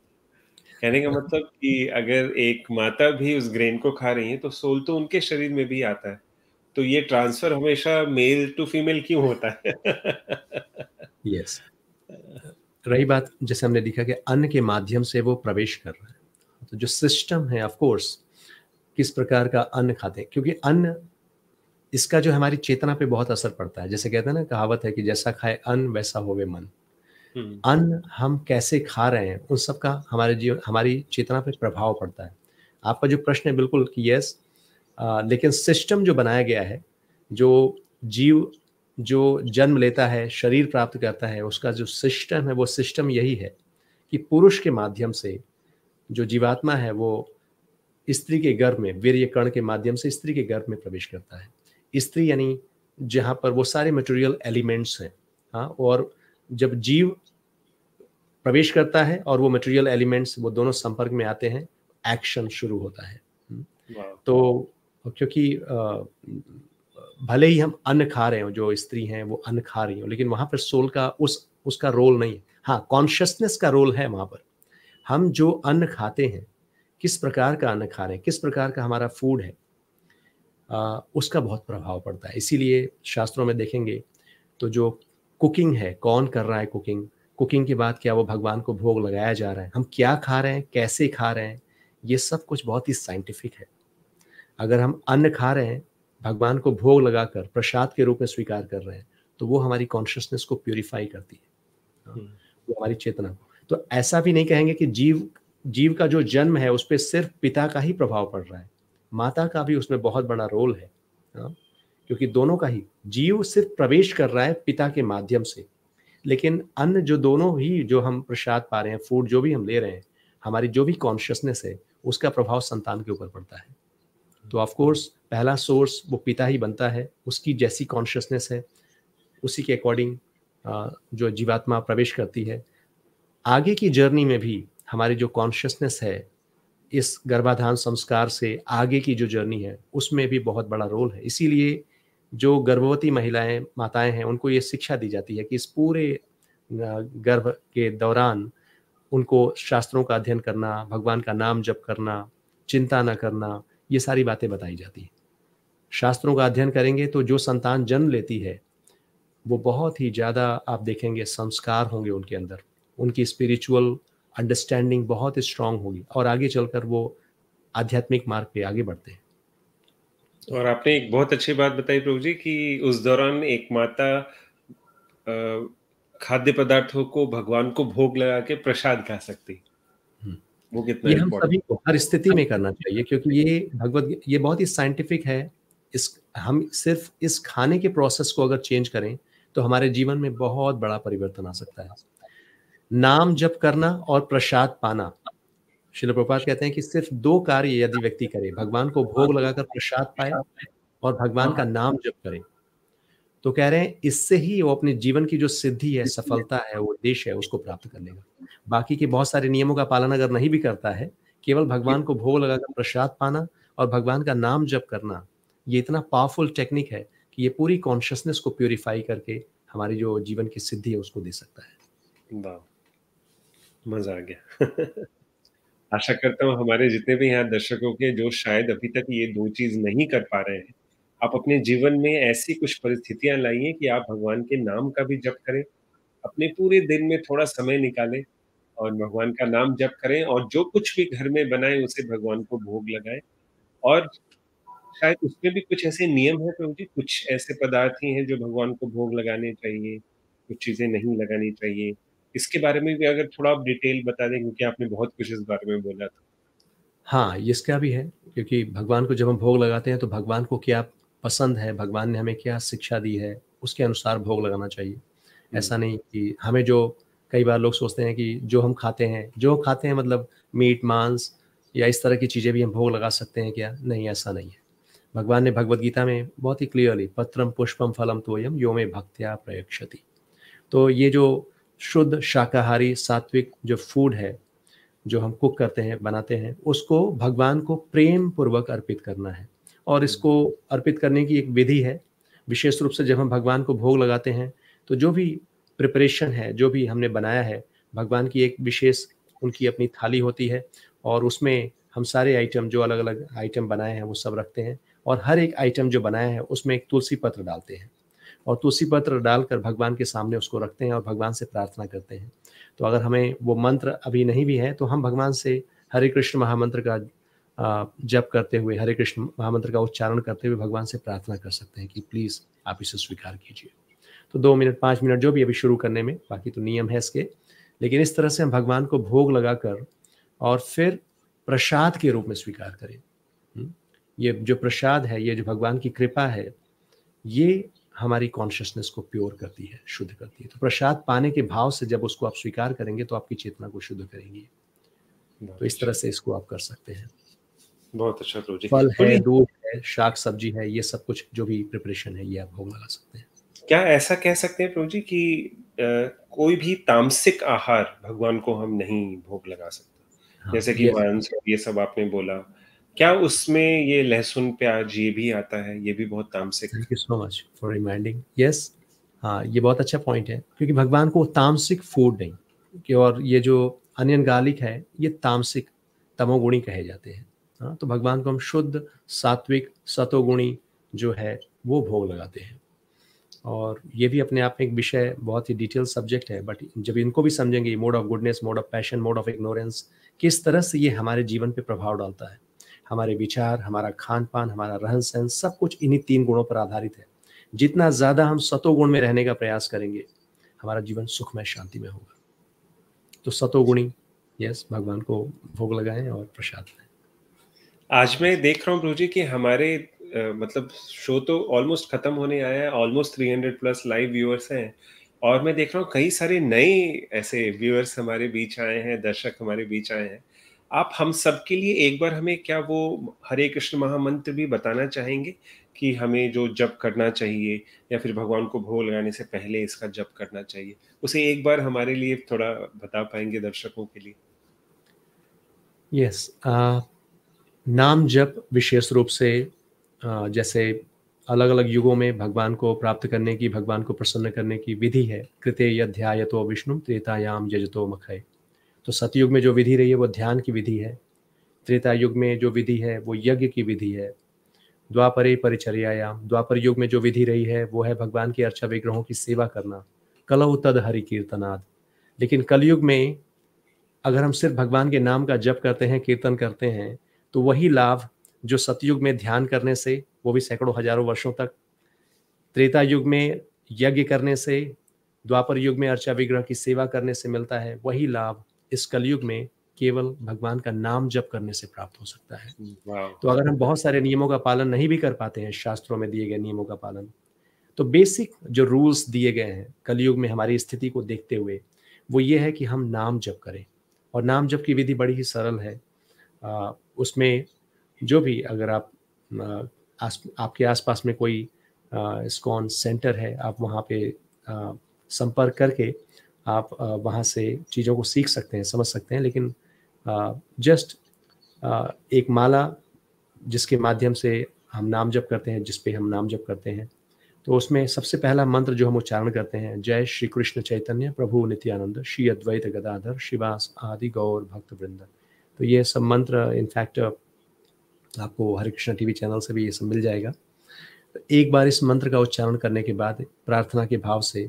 कहने का मतलब कि अगर एक माता भी उस ग्रेन को खा रही है तो सोल तो उनके शरीर में भी आता है तो ये ट्रांसफर हमेशा मेल टू फीमेल क्यों होता है यस yes. रही बात जैसे हमने लिखा कि अन्न के माध्यम से वो प्रवेश कर रहा है तो जो सिस्टम है ऑफ कोर्स किस प्रकार का अन्न खाते हैं क्योंकि अन्न इसका जो हमारी चेतना पे बहुत असर पड़ता है जैसे कहते हैं ना कहावत है कि जैसा खाए अन्न वैसा होवे मन हम्म। अन्न हम कैसे खा रहे हैं उन सब का हमारे जीवन हमारी चेतना पर प्रभाव पड़ता है आपका जो प्रश्न है बिल्कुल कि यस आ, लेकिन सिस्टम जो बनाया गया है जो जीव जो जन्म लेता है शरीर प्राप्त करता है उसका जो सिस्टम है वो सिस्टम यही है कि पुरुष के माध्यम से जो जीवात्मा है वो स्त्री के गर्भ में वीर्य कर्ण के माध्यम से स्त्री के गर्भ में प्रवेश करता है स्त्री यानी जहाँ पर वो सारे मटेरियल एलिमेंट्स हैं हाँ और जब जीव प्रवेश करता है और वो मटेरियल एलिमेंट्स वो दोनों संपर्क में आते हैं एक्शन शुरू होता है हम्म। तो क्योंकि भले ही हम अन्न खा रहे हो जो स्त्री हैं वो अन्न खा रही हो लेकिन वहाँ पर सोल का उस उसका रोल नहीं है हाँ कॉन्शियसनेस का रोल है वहाँ पर हम जो अन्न खाते हैं किस प्रकार का अन्न खा रहे हैं किस प्रकार का हमारा फूड है आ, उसका बहुत प्रभाव पड़ता है इसीलिए शास्त्रों में देखेंगे तो जो कुकिंग है कौन कर रहा है कुकिंग कुकिंग की बात किया वो भगवान को भोग लगाया जा रहा है हम क्या खा रहे हैं कैसे खा रहे हैं ये सब कुछ बहुत ही साइंटिफिक है अगर हम अन्न खा रहे हैं भगवान को भोग लगाकर प्रसाद के रूप में स्वीकार कर रहे हैं तो वो हमारी कॉन्शियसनेस को प्योरीफाई करती है हाँ, हम्म। वो हमारी चेतना को तो ऐसा भी नहीं कहेंगे कि जीव जीव का जो जन्म है उस पर सिर्फ पिता का ही प्रभाव पड़ रहा है माता का भी उसमें बहुत बड़ा रोल है हाँ, क्योंकि दोनों का ही जीव सिर्फ प्रवेश कर रहा है पिता के माध्यम से लेकिन अन्य जो दोनों ही जो हम प्रसाद पा रहे हैं फूड जो भी हम ले रहे हैं हमारी जो भी कॉन्शियसनेस है उसका प्रभाव संतान के ऊपर पड़ता है तो ऑफकोर्स पहला सोर्स वो पिता ही बनता है उसकी जैसी कॉन्शियसनेस है उसी के अकॉर्डिंग जो जीवात्मा प्रवेश करती है आगे की जर्नी में भी हमारी जो कॉन्शियसनेस है इस गर्भाधान संस्कार से आगे की जो जर्नी है उसमें भी बहुत बड़ा रोल है इसीलिए जो गर्भवती महिलाएं माताएं हैं उनको ये शिक्षा दी जाती है कि इस पूरे गर्भ के दौरान उनको शास्त्रों का अध्ययन करना भगवान का नाम जप करना चिंता न करना ये सारी बातें बताई जाती हैं शास्त्रों का अध्ययन करेंगे तो जो संतान जन्म लेती है वो बहुत ही ज़्यादा आप देखेंगे संस्कार होंगे उनके अंदर उनकी स्पिरिचुअल अंडरस्टैंडिंग बहुत स्ट्रांग होगी और आगे चलकर वो आध्यात्मिक मार्ग पे आगे बढ़ते हैं और आपने एक बहुत अच्छी बात बताई प्रभु जी कि उस दौरान एक माता खाद्य पदार्थों को भगवान को भोग लगा के प्रसाद खा सकती हम्म। वो कितना ये हम सभी को हर स्थिति में करना चाहिए क्योंकि ये भगवत ये बहुत ही साइंटिफिक है इस हम सिर्फ इस खाने के प्रोसेस को अगर चेंज करें तो हमारे जीवन में बहुत बड़ा परिवर्तन आ सकता है नाम जप करना और प्रसाद पाना शिल प्रपात कहते हैं कि सिर्फ दो कार्य यदि व्यक्ति करे भगवान को भोग हाँ। लगाकर प्रसाद पाए और भगवान का हाँ। नाम जप करे तो कह रहे हैं इससे ही वो अपने जीवन की जो सिद्धि है सफलता है वो देश है उसको प्राप्त कर लेगा बाकी के बहुत सारे नियमों का पालन अगर नहीं भी करता है केवल भगवान को भोग लगाकर प्रसाद पाना और भगवान का नाम जप करना ये इतना पावरफुल टेक्निक है कि ये पूरी कॉन्शियसनेस को प्योरीफाई करके हमारी जो जीवन की सिद्धि है उसको दे सकता है मजा आ गया आशा करता हूँ हमारे जितने भी यहाँ दर्शकों के जो शायद अभी तक ये दो चीज नहीं कर पा रहे हैं आप अपने जीवन में ऐसी कुछ परिस्थितियां लाइए कि आप भगवान के नाम का भी जप करें अपने पूरे दिन में थोड़ा समय निकालें और भगवान का नाम जप करें और जो कुछ भी घर में बनाए उसे भगवान को भोग लगाएं और शायद उसमें भी कुछ ऐसे नियम है प्रभु जी कुछ ऐसे पदार्थ ही हैं जो भगवान को भोग लगाने चाहिए कुछ चीज़ें नहीं लगानी चाहिए इसके बारे में भी अगर थोड़ा आप डिटेल बता दें क्योंकि आपने बहुत कुछ इस बारे में बोला था हाँ इसका भी है क्योंकि भगवान को जब हम भोग लगाते हैं तो भगवान को क्या पसंद है भगवान ने हमें क्या शिक्षा दी है उसके अनुसार भोग लगाना चाहिए हम्म। ऐसा नहीं कि हमें जो कई बार लोग सोचते हैं कि जो हम खाते हैं जो खाते हैं मतलब मीट मांस या इस तरह की चीज़ें भी हम भोग लगा सकते हैं क्या नहीं ऐसा नहीं है भगवान ने भगवत गीता में बहुत ही क्लियरली पत्रम पुष्पम फलम तोयम में भक्त्या प्रयक्षति तो ये जो शुद्ध शाकाहारी सात्विक जो फूड है जो हम कुक करते हैं बनाते हैं उसको भगवान को प्रेम पूर्वक अर्पित करना है और हम्म। इसको अर्पित करने की एक विधि है विशेष रूप से जब हम भगवान को भोग लगाते हैं तो जो भी प्रिपरेशन है जो भी हमने बनाया है भगवान की एक विशेष उनकी अपनी थाली होती है और उसमें हम सारे आइटम जो अलग अलग आइटम बनाए हैं वो सब रखते हैं और हर एक आइटम जो बनाया है उसमें एक तुलसी पत्र डालते हैं और तुलसी पत्र डालकर भगवान के सामने उसको रखते हैं और भगवान से प्रार्थना करते हैं तो अगर हमें वो मंत्र अभी नहीं भी है तो हम भगवान से हरे कृष्ण महामंत्र का जप करते हुए हरे कृष्ण महामंत्र का उच्चारण करते हुए भगवान से प्रार्थना कर सकते हैं कि प्लीज़ आप इसे स्वीकार कीजिए तो दो मिनट पाँच मिनट जो भी अभी शुरू करने में बाकी तो नियम है इसके लेकिन इस तरह से हम भगवान को भोग लगाकर और फिर प्रसाद के रूप में स्वीकार करें हम्म, ये जो प्रसाद है ये जो भगवान की कृपा है ये हमारी कॉन्शियसनेस को प्योर करती है शुद्ध करती है तो प्रसाद पाने के भाव से जब उसको आप स्वीकार करेंगे तो आपकी चेतना को शुद्ध करेंगी तो इस तरह अच्छा। से इसको आप कर सकते हैं बहुत अच्छा प्रभु जी फल है दूध है शाक सब्जी है ये सब कुछ जो भी प्रिपरेशन है ये आप भोग लगा सकते हैं क्या ऐसा कह सकते हैं प्रभु जी कि आ, कोई भी तामसिक आहार भगवान को हम नहीं भोग लगा सकते हाँ, जैसे कि ये, ये सब आपने बोला क्या उसमें ये लहसुन प्याज ये भी आता है ये भी बहुत तामसिक thank you so much for reminding yes हाँ ये बहुत अच्छा पॉइंट है क्योंकि भगवान को तामसिक फूड नहीं कि और ये जो अनियन गार्लिक है ये तामसिक तमोगुणी कहे जाते हैं हाँ तो भगवान को हम शुद्ध सात्विक सतोगुणी जो है वो भोग लगाते हैं और ये भी अपने आप में एक विषय बहुत ही डिटेल सब्जेक्ट है बट जब इनको भी समझेंगे mode of goodness mode of passion mode of ignorance किस तरह से ये हमारे जीवन पे प्रभाव डालता है हमारे विचार हमारा खान पान हमारा रहन सहन सब कुछ इन्हीं तीन गुणों पर आधारित है जितना ज़्यादा हम सतो गुण में रहने का प्रयास करेंगे हमारा जीवन सुखमय शांति में होगा तो गुणी यस भगवान को भोग लगाए और प्रसाद लें आज मैं देख रहा हूँ प्रभु जी कि हमारे आ, मतलब शो तो ऑलमोस्ट खत्म होने आया है ऑलमोस्ट 300 प्लस लाइव व्यूअर्स हैं और मैं देख रहा हूँ कई सारे नए ऐसे व्यूअर्स हमारे बीच आए हैं दर्शक हमारे बीच आए हैं आप हम सब के लिए एक बार हमें क्या वो हरे कृष्ण महामंत्र भी बताना चाहेंगे कि हमें जो जप करना चाहिए या फिर भगवान को भोग लगाने से पहले इसका जप करना चाहिए उसे एक बार हमारे लिए थोड़ा बता पाएंगे दर्शकों के लिए यस yes, नाम जप विशेष रूप से आ, जैसे अलग अलग युगों में भगवान को प्राप्त करने की भगवान को प्रसन्न करने की विधि है कृत्य अध्याय तो विष्णु त्रेतायाम यजतो मखय तो सतयुग में जो विधि रही है वो ध्यान की विधि है त्रेता युग में जो विधि है वो यज्ञ की विधि है द्वापरे परिचर्यायाम द्वापर युग में जो विधि रही है वो है भगवान की अर्चा विग्रहों की सेवा करना कलव तद हरि कीर्तनाद लेकिन कलयुग में अगर हम सिर्फ भगवान के नाम का जप करते हैं कीर्तन करते हैं तो वही लाभ जो सतयुग में ध्यान करने से वो भी सैकड़ों हजारों वर्षों तक त्रेता युग में यज्ञ करने से द्वापर युग में अर्चा विग्रह की सेवा करने से मिलता है वही लाभ इस कलयुग में केवल भगवान का नाम जप करने से प्राप्त हो सकता है तो अगर हम बहुत सारे नियमों का पालन नहीं भी कर पाते हैं शास्त्रों में दिए गए नियमों का पालन तो बेसिक जो रूल्स दिए गए हैं कलयुग में हमारी स्थिति को देखते हुए वो ये है कि हम नाम जप करें और नाम जप की विधि बड़ी ही सरल है आ, उसमें जो भी अगर आप आस, आपके आसपास में कोई स्कॉन सेंटर है आप वहाँ पे संपर्क करके आप वहाँ से चीज़ों को सीख सकते हैं समझ सकते हैं लेकिन जस्ट एक माला जिसके माध्यम से हम नाम जप करते हैं जिस पे हम नाम जप करते हैं तो उसमें सबसे पहला मंत्र जो हम उच्चारण करते हैं जय श्री कृष्ण चैतन्य प्रभु नित्यानंद श्री अद्वैत गदाधर शिवास आदि गौर भक्त वृंद तो ये सब मंत्र इनफैक्ट आपको हरे कृष्ण टीवी चैनल से भी ये सब मिल जाएगा तो एक बार इस मंत्र का उच्चारण करने के बाद प्रार्थना के भाव से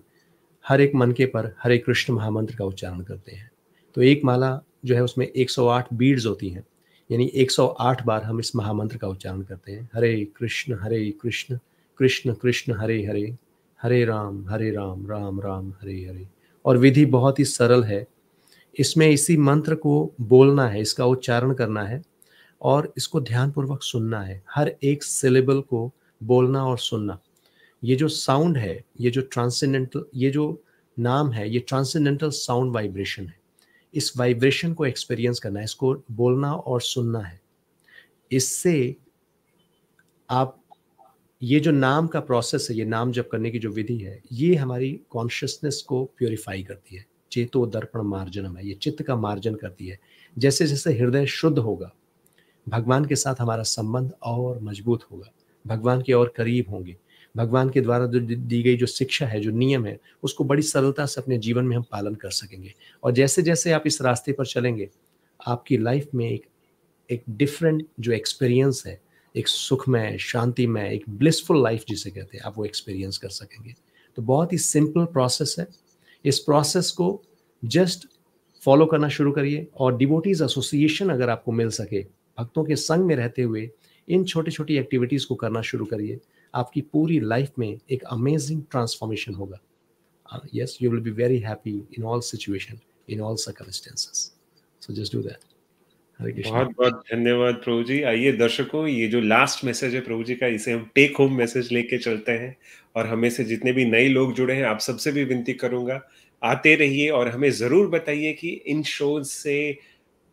हर एक मनके पर हरे कृष्ण महामंत्र का उच्चारण करते हैं तो एक माला जो है उसमें 108 बीड्स होती हैं यानी 108 बार हम इस महामंत्र का उच्चारण करते हैं हरे कृष्ण हरे कृष्ण कृष्ण कृष्ण हरे हरे हरे राम हरे राम राम राम हरे हरे और विधि बहुत ही सरल है इसमें इसी मंत्र को बोलना है इसका उच्चारण करना है और इसको ध्यानपूर्वक सुनना है हर एक सिलेबल को बोलना और सुनना ये जो साउंड है ये जो ट्रांसेंडेंटल ये जो नाम है ये ट्रांसेंडेंटल साउंड वाइब्रेशन है इस वाइब्रेशन को एक्सपीरियंस करना है इसको बोलना और सुनना है इससे आप ये जो नाम का प्रोसेस है ये नाम जब करने की जो विधि है ये हमारी कॉन्शियसनेस को प्योरीफाई करती है चेतो दर्पण मार्जनम है ये चित्त का मार्जन करती है जैसे जैसे हृदय शुद्ध होगा भगवान के साथ हमारा संबंध और मजबूत होगा भगवान के और करीब होंगे भगवान के द्वारा जो दी गई जो शिक्षा है जो नियम है उसको बड़ी सरलता से अपने जीवन में हम पालन कर सकेंगे और जैसे जैसे आप इस रास्ते पर चलेंगे आपकी लाइफ में एक एक डिफरेंट जो एक्सपीरियंस है एक सुखमय शांतिमय एक ब्लिसफुल लाइफ जिसे कहते हैं आप वो एक्सपीरियंस कर सकेंगे तो बहुत ही सिंपल प्रोसेस है इस प्रोसेस को जस्ट फॉलो करना शुरू करिए और डिवोटीज़ एसोसिएशन अगर आपको मिल सके भक्तों के संग में रहते हुए इन छोटी छोटी एक्टिविटीज़ को करना शुरू करिए आपकी पूरी लाइफ में एक अमेजिंग ट्रांसफॉर्मेशन होगा yes you will be very happy in all situation in all circumstances so just do that बहुत बहुत धन्यवाद प्रभु जी आइए दर्शकों ये जो लास्ट मैसेज है प्रभु जी का इसे हम टेक होम मैसेज लेके चलते हैं और हमें से जितने भी नए लोग जुड़े हैं आप सबसे भी विनती करूंगा आते रहिए और हमें ज़रूर बताइए कि इन शोज से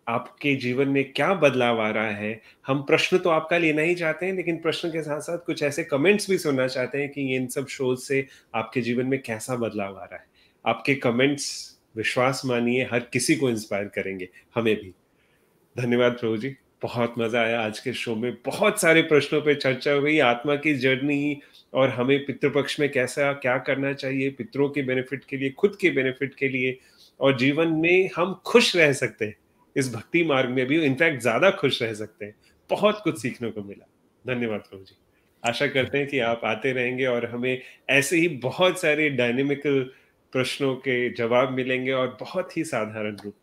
आपके जीवन में क्या बदलाव आ रहा है हम प्रश्न तो आपका लेना ही चाहते हैं लेकिन प्रश्न के साथ साथ कुछ ऐसे कमेंट्स भी सुनना चाहते हैं कि इन सब शोज से आपके जीवन में कैसा बदलाव आ रहा है आपके कमेंट्स विश्वास मानिए हर किसी को इंस्पायर करेंगे हमें भी धन्यवाद प्रभु जी बहुत मजा आया आज के शो में बहुत सारे प्रश्नों पर चर्चा हुई आत्मा की जर्नी और हमें पितृपक्ष में कैसा क्या करना चाहिए पितरों के बेनिफिट के लिए खुद के बेनिफिट के लिए और जीवन में हम खुश रह सकते हैं इस भक्ति मार्ग में भी इनफैक्ट ज्यादा खुश रह सकते हैं बहुत कुछ सीखने को मिला धन्यवाद प्रभु जी आशा करते हैं कि आप आते रहेंगे और हमें ऐसे ही बहुत सारे डायनेमिकल प्रश्नों के जवाब मिलेंगे और बहुत ही साधारण रूप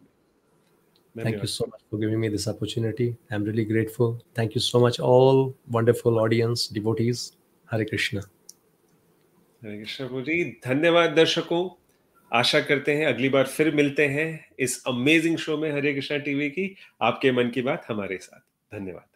में thank you so much for giving me this opportunity I am really grateful thank you so much all wonderful audience devotees Hare Krishna Hare Krishna ji धन्यवाद दर्शकों आशा करते हैं अगली बार फिर मिलते हैं इस अमेजिंग शो में हरे कृष्णा टीवी की आपके मन की बात हमारे साथ धन्यवाद